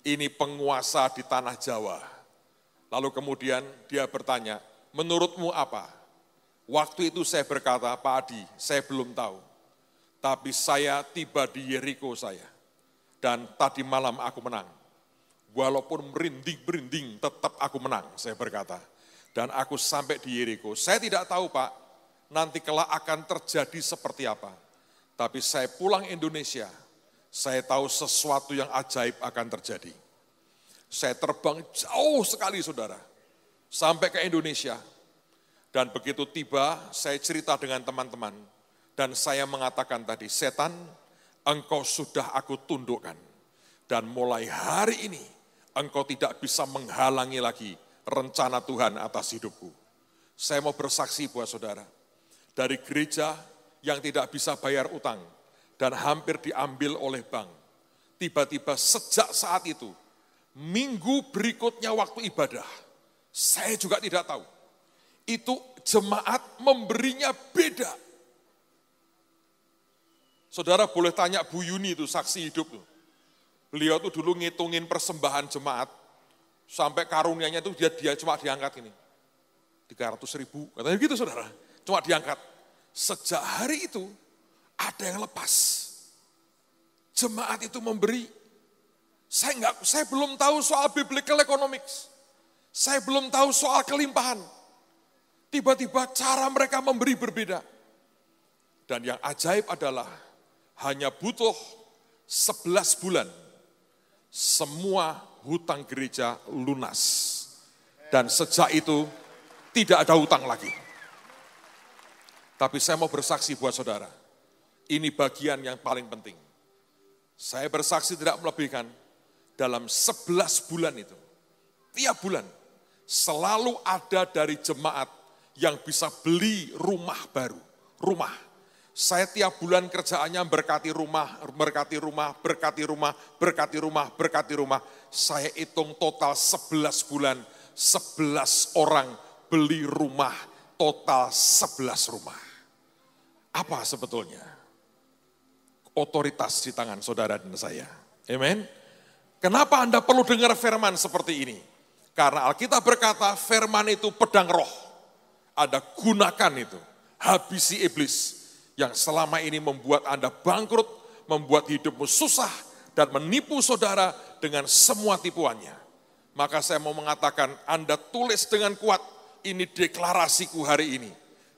ini penguasa di tanah Jawa. Lalu kemudian dia bertanya, menurutmu apa? Waktu itu saya berkata, Pak Adi, saya belum tahu. Tapi saya tiba di Yeriko saya. Dan tadi malam aku menang. Walaupun merinding-merinding, tetap aku menang, saya berkata dan aku sampai di Yeriko. Saya tidak tahu Pak, nanti kelak akan terjadi seperti apa. Tapi saya pulang Indonesia, saya tahu sesuatu yang ajaib akan terjadi. Saya terbang jauh sekali saudara, sampai ke Indonesia. Dan begitu tiba, saya cerita dengan teman-teman. Dan saya mengatakan tadi, setan, engkau sudah aku tundukkan. Dan mulai hari ini, engkau tidak bisa menghalangi lagi rencana Tuhan atas hidupku. Saya mau bersaksi buat saudara, dari gereja yang tidak bisa bayar utang dan hampir diambil oleh bank. Tiba-tiba sejak saat itu, minggu berikutnya waktu ibadah, saya juga tidak tahu. Itu jemaat memberinya beda. Saudara boleh tanya Bu Yuni itu saksi hidup. Beliau tuh dulu ngitungin persembahan jemaat Sampai karunianya itu dia, dia cuma diangkat ini. 300 ribu, katanya gitu saudara. Cuma diangkat. Sejak hari itu ada yang lepas. Jemaat itu memberi. Saya nggak, saya belum tahu soal biblical economics. Saya belum tahu soal kelimpahan. Tiba-tiba cara mereka memberi berbeda. Dan yang ajaib adalah hanya butuh 11 bulan semua hutang gereja lunas. Dan sejak itu tidak ada hutang lagi. Tapi saya mau bersaksi buat saudara. Ini bagian yang paling penting. Saya bersaksi tidak melebihkan dalam 11 bulan itu. Tiap bulan selalu ada dari jemaat yang bisa beli rumah baru. Rumah. Saya tiap bulan kerjaannya berkati rumah, berkati rumah, berkati rumah, berkati rumah, berkati rumah. Saya hitung total 11 bulan, 11 orang beli rumah, total 11 rumah. Apa sebetulnya? Otoritas di tangan saudara dan saya. Amen. Kenapa Anda perlu dengar firman seperti ini? Karena Alkitab berkata firman itu pedang roh. ada gunakan itu. Habisi iblis yang selama ini membuat Anda bangkrut, membuat hidupmu susah, dan menipu saudara dengan semua tipuannya. Maka saya mau mengatakan, Anda tulis dengan kuat, ini deklarasiku hari ini.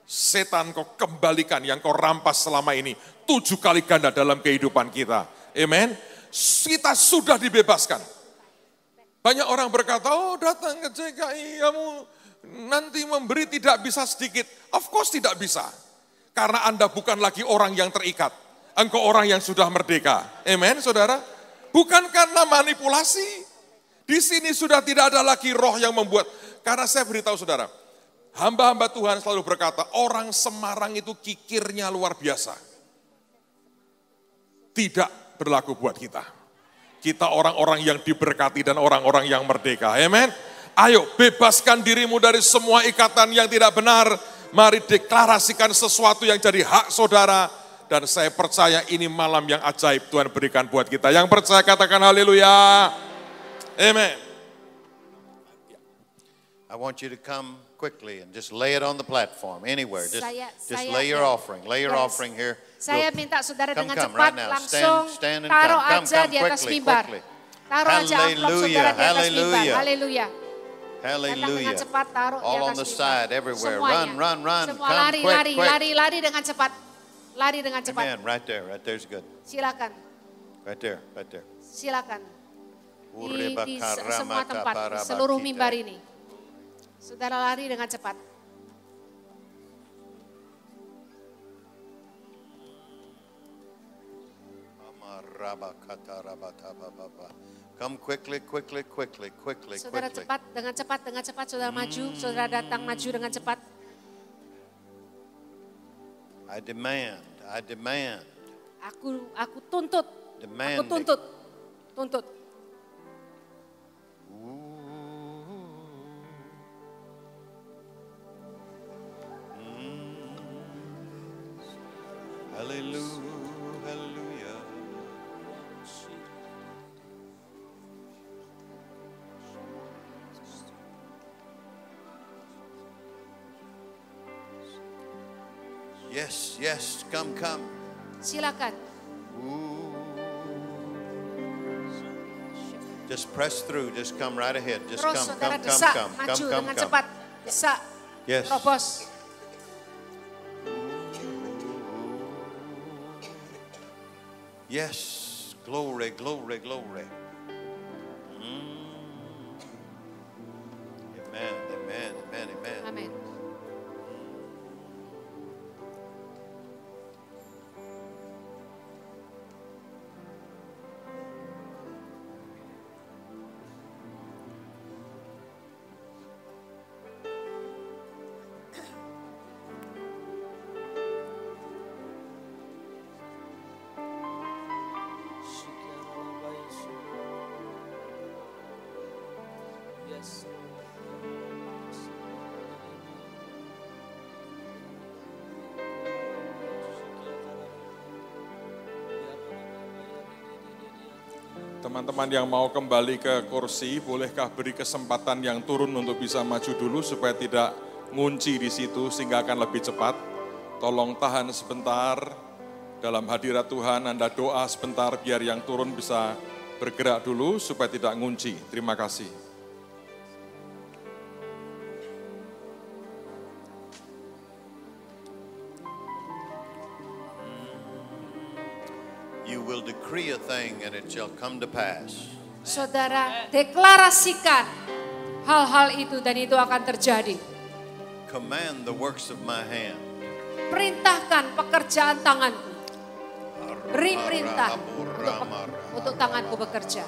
Setan kau kembalikan yang kau rampas selama ini. Tujuh kali ganda dalam kehidupan kita. Amen. Kita sudah dibebaskan. Banyak orang berkata, oh datang ke JKI kamu nanti memberi tidak bisa sedikit. Of course tidak bisa. Karena Anda bukan lagi orang yang terikat. Engkau orang yang sudah merdeka. Amen, saudara. Bukan karena manipulasi. Di sini sudah tidak ada lagi roh yang membuat. Karena saya beritahu saudara, hamba-hamba Tuhan selalu berkata, orang Semarang itu kikirnya luar biasa. Tidak berlaku buat kita. Kita orang-orang yang diberkati dan orang-orang yang merdeka. Amen. Ayo bebaskan dirimu dari semua ikatan yang tidak benar Mari deklarasikan sesuatu yang jadi hak saudara. Dan saya percaya ini malam yang ajaib Tuhan berikan buat kita. Yang percaya katakan haleluya. Amen. I want you to come quickly and just lay it on the platform anywhere. Just, saya, just saya, lay your offering. Lay your yes. offering here. Saya we'll, minta saudara come, dengan come, cepat right langsung stand, stand taruh come, aja come, come, di atas mimbar. Taruh aja amplop saudara di atas mimbar. Hallelujah. Hallelujah. cepat taruh All on the side, everywhere. Semuanya. Run, run, run. Semua Come, lari, quick, lari, quick. lari, lari dengan cepat. Lari dengan cepat. Amen. Right there, right there is good. Silakan. Right there, right there. Silakan. Di, di semua tempat, di seluruh mimbar ini. Saudara lari dengan cepat. Rabakata rabatababa. Come quickly, quickly, quickly, quickly, saudara cepat, dengan cepat, dengan cepat, saudara hmm. maju, saudara datang hmm. maju dengan cepat. I demand, I demand. Aku, aku tuntut, Demanding. aku tuntut, tuntut. Mm. Hallelujah. Yes, yes. Come, come. Silakan. Just press through. Just come right ahead. Just Terus, come, come, come, desa, come, maju come, dengan come, cepat. Desa, yes. Robos. Yes. Glory, glory, glory. teman-teman yang mau kembali ke kursi, bolehkah beri kesempatan yang turun untuk bisa maju dulu supaya tidak ngunci di situ sehingga akan lebih cepat. Tolong tahan sebentar, dalam hadirat Tuhan Anda doa sebentar biar yang turun bisa bergerak dulu supaya tidak ngunci. Terima kasih. decree a thing and it shall come to pass. Saudara deklarasikan hal-hal itu dan itu akan terjadi. Command the works of my hand. Perintahkan pekerjaan tanganku. Beri perintah untuk, untuk tanganku bekerja.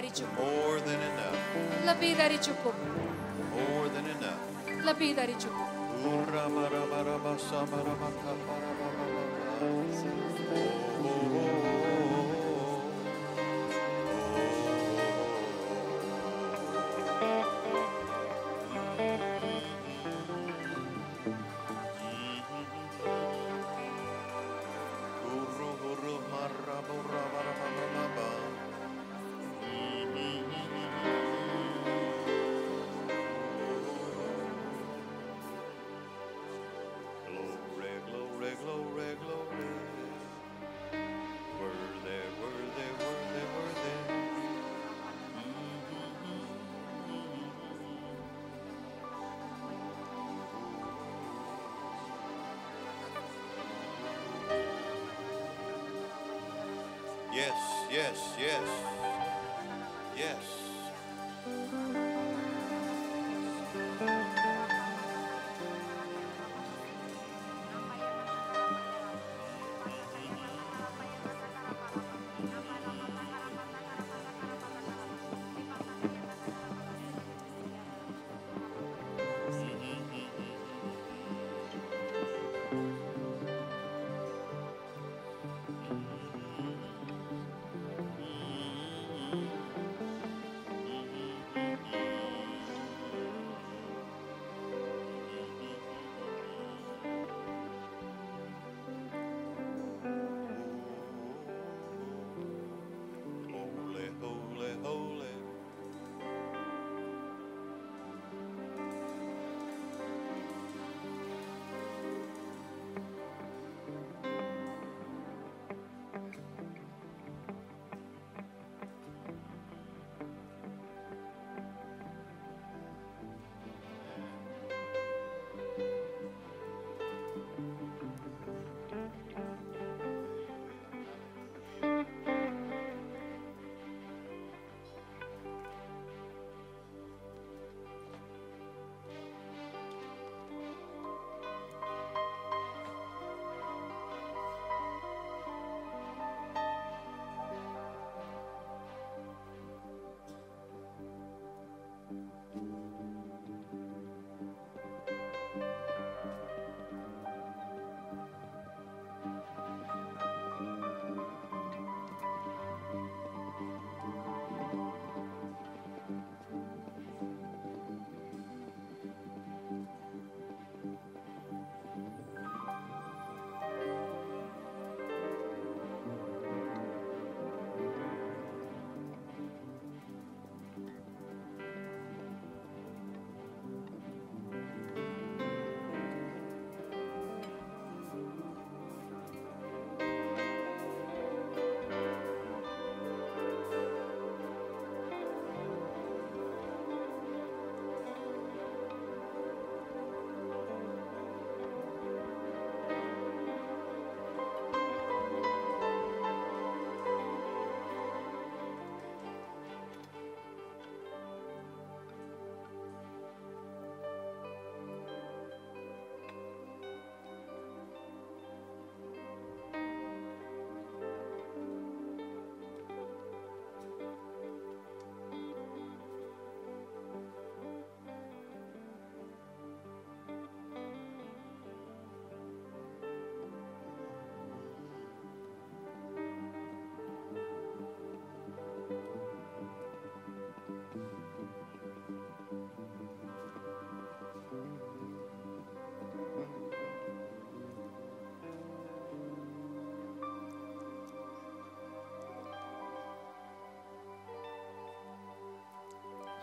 More than enough. La vida cukup. More than enough. La vida cukup. yes, yes, yes.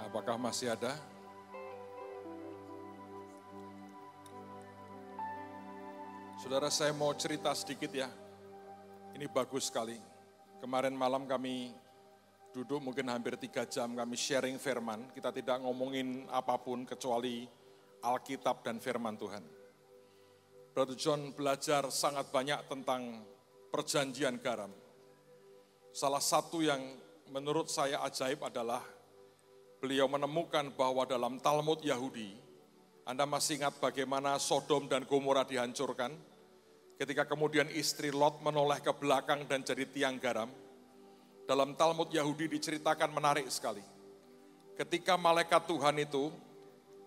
Apakah masih ada? Saudara saya mau cerita sedikit ya. Ini bagus sekali. Kemarin malam kami duduk mungkin hampir tiga jam kami sharing firman. Kita tidak ngomongin apapun kecuali Alkitab dan firman Tuhan. Brother John belajar sangat banyak tentang perjanjian garam. Salah satu yang menurut saya ajaib adalah beliau menemukan bahwa dalam Talmud Yahudi, Anda masih ingat bagaimana Sodom dan Gomora dihancurkan? Ketika kemudian istri Lot menoleh ke belakang dan jadi tiang garam, dalam Talmud Yahudi diceritakan menarik sekali. Ketika malaikat Tuhan itu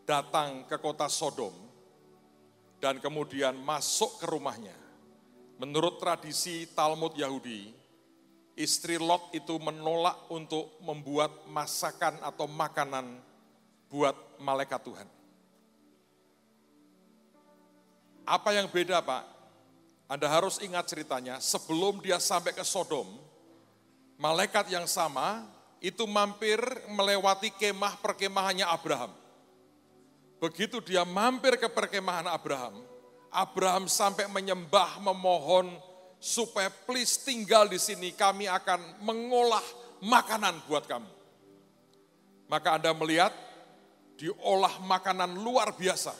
datang ke kota Sodom dan kemudian masuk ke rumahnya, menurut tradisi Talmud Yahudi, istri Lot itu menolak untuk membuat masakan atau makanan buat malaikat Tuhan. Apa yang beda, Pak? Anda harus ingat ceritanya, sebelum dia sampai ke Sodom, malaikat yang sama itu mampir melewati kemah perkemahannya Abraham. Begitu dia mampir ke perkemahan Abraham, Abraham sampai menyembah, memohon, supaya please tinggal di sini, kami akan mengolah makanan buat kamu. Maka Anda melihat diolah makanan luar biasa.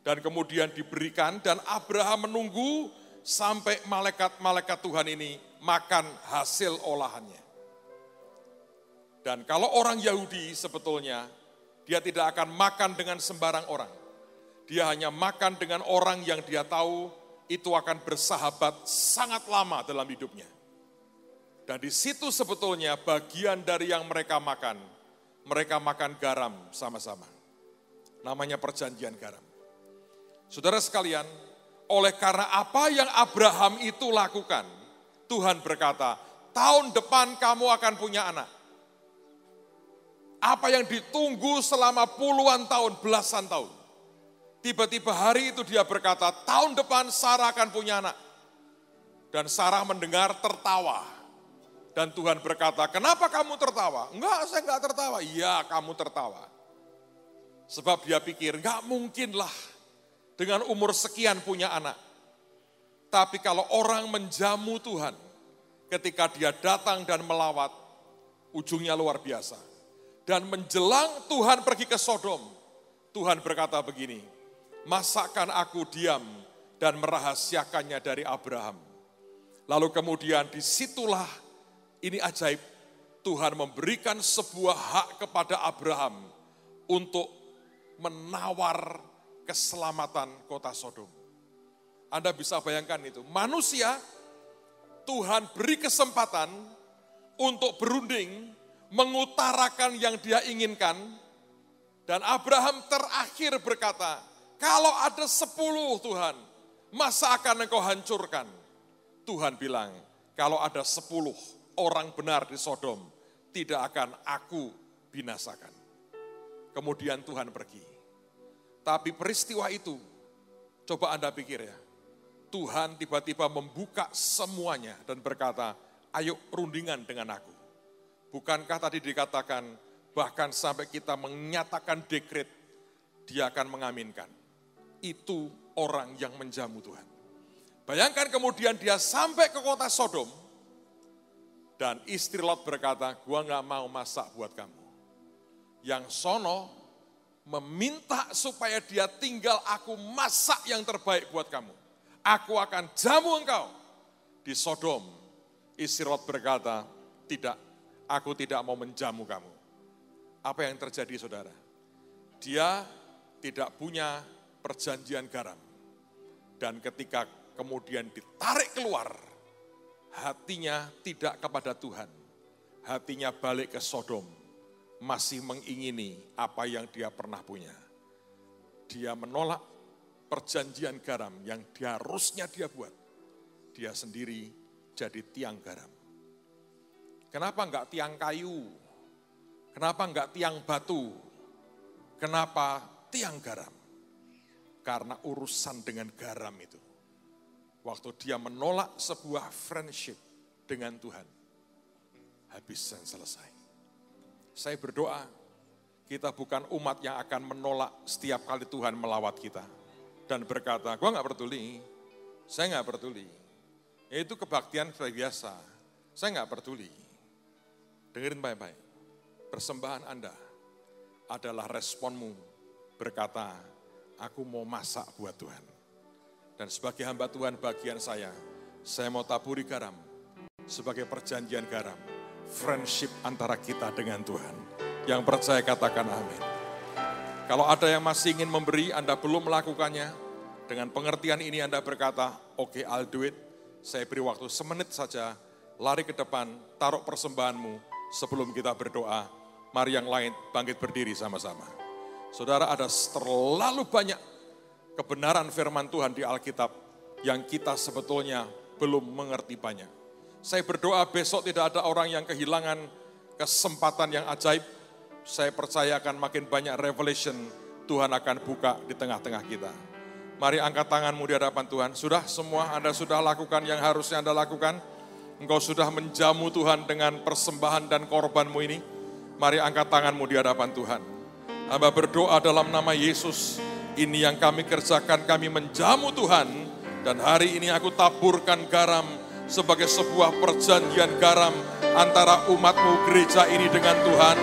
Dan kemudian diberikan dan Abraham menunggu sampai malaikat-malaikat Tuhan ini makan hasil olahannya. Dan kalau orang Yahudi sebetulnya dia tidak akan makan dengan sembarang orang. Dia hanya makan dengan orang yang dia tahu itu akan bersahabat sangat lama dalam hidupnya. Dan di situ sebetulnya bagian dari yang mereka makan, mereka makan garam sama-sama. Namanya perjanjian garam. Saudara sekalian, oleh karena apa yang Abraham itu lakukan, Tuhan berkata, tahun depan kamu akan punya anak. Apa yang ditunggu selama puluhan tahun, belasan tahun. Tiba-tiba hari itu dia berkata, tahun depan Sarah akan punya anak. Dan Sarah mendengar tertawa. Dan Tuhan berkata, kenapa kamu tertawa? Enggak, saya enggak tertawa. Iya, kamu tertawa. Sebab dia pikir, enggak mungkinlah dengan umur sekian punya anak. Tapi kalau orang menjamu Tuhan, ketika dia datang dan melawat, ujungnya luar biasa. Dan menjelang Tuhan pergi ke Sodom, Tuhan berkata begini, masakan aku diam dan merahasiakannya dari Abraham. Lalu kemudian disitulah ini ajaib. Tuhan memberikan sebuah hak kepada Abraham untuk menawar keselamatan kota Sodom. Anda bisa bayangkan itu. Manusia Tuhan beri kesempatan untuk berunding, mengutarakan yang dia inginkan. Dan Abraham terakhir berkata, kalau ada sepuluh Tuhan, masa akan engkau hancurkan? Tuhan bilang, kalau ada sepuluh orang benar di Sodom, tidak akan aku binasakan. Kemudian Tuhan pergi. Tapi peristiwa itu, coba Anda pikir ya, Tuhan tiba-tiba membuka semuanya dan berkata, ayo rundingan dengan aku. Bukankah tadi dikatakan, bahkan sampai kita menyatakan dekret, dia akan mengaminkan itu orang yang menjamu Tuhan. Bayangkan kemudian dia sampai ke kota Sodom, dan istri Lot berkata, gua gak mau masak buat kamu. Yang sono meminta supaya dia tinggal aku masak yang terbaik buat kamu. Aku akan jamu engkau. Di Sodom, istri Lot berkata, tidak, aku tidak mau menjamu kamu. Apa yang terjadi saudara? Dia tidak punya perjanjian garam. Dan ketika kemudian ditarik keluar, hatinya tidak kepada Tuhan. Hatinya balik ke Sodom, masih mengingini apa yang dia pernah punya. Dia menolak perjanjian garam yang harusnya dia buat. Dia sendiri jadi tiang garam. Kenapa enggak tiang kayu? Kenapa enggak tiang batu? Kenapa tiang garam? karena urusan dengan garam itu. Waktu dia menolak sebuah friendship dengan Tuhan, habis dan selesai. Saya berdoa, kita bukan umat yang akan menolak setiap kali Tuhan melawat kita. Dan berkata, gue gak peduli, saya gak peduli. Itu kebaktian luar biasa, saya gak peduli. Dengerin baik-baik, persembahan Anda adalah responmu berkata, aku mau masak buat Tuhan. Dan sebagai hamba Tuhan bagian saya, saya mau taburi garam sebagai perjanjian garam. Friendship antara kita dengan Tuhan. Yang percaya katakan amin. Kalau ada yang masih ingin memberi, Anda belum melakukannya, dengan pengertian ini Anda berkata, oke okay, I'll do it, saya beri waktu semenit saja, lari ke depan, taruh persembahanmu sebelum kita berdoa. Mari yang lain bangkit berdiri sama-sama. Saudara ada terlalu banyak kebenaran firman Tuhan di Alkitab yang kita sebetulnya belum mengerti banyak. Saya berdoa besok tidak ada orang yang kehilangan kesempatan yang ajaib. Saya percaya akan makin banyak revelation Tuhan akan buka di tengah-tengah kita. Mari angkat tanganmu di hadapan Tuhan. Sudah semua Anda sudah lakukan yang harusnya Anda lakukan. Engkau sudah menjamu Tuhan dengan persembahan dan korbanmu ini. Mari angkat tanganmu di hadapan Tuhan. Hamba berdoa dalam nama Yesus, ini yang kami kerjakan, kami menjamu Tuhan, dan hari ini aku taburkan garam sebagai sebuah perjanjian garam antara umatmu gereja ini dengan Tuhan.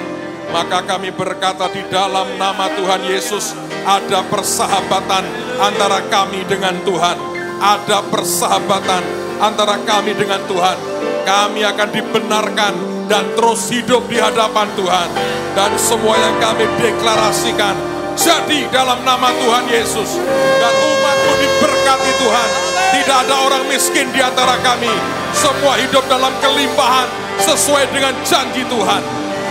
Maka kami berkata di dalam nama Tuhan Yesus, ada persahabatan antara kami dengan Tuhan. Ada persahabatan antara kami dengan Tuhan. Kami akan dibenarkan dan terus hidup di hadapan Tuhan. Dan semua yang kami deklarasikan jadi dalam nama Tuhan Yesus. Dan umatmu diberkati Tuhan. Tidak ada orang miskin di antara kami. Semua hidup dalam kelimpahan sesuai dengan janji Tuhan.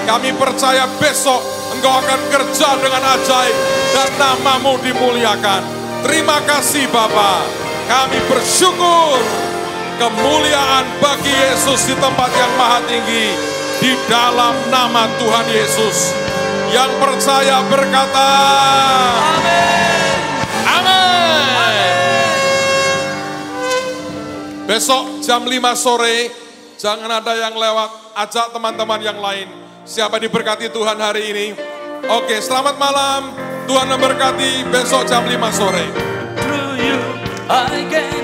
Kami percaya besok engkau akan kerja dengan ajaib dan namamu dimuliakan. Terima kasih Bapak. Kami bersyukur kemuliaan bagi Yesus di tempat yang maha tinggi di dalam nama Tuhan Yesus. Yang percaya berkata Amin. Amin. Besok jam 5 sore jangan ada yang lewat, ajak teman-teman yang lain. Siapa diberkati Tuhan hari ini? Oke, selamat malam. Tuhan memberkati besok jam 5 sore. Through you, I can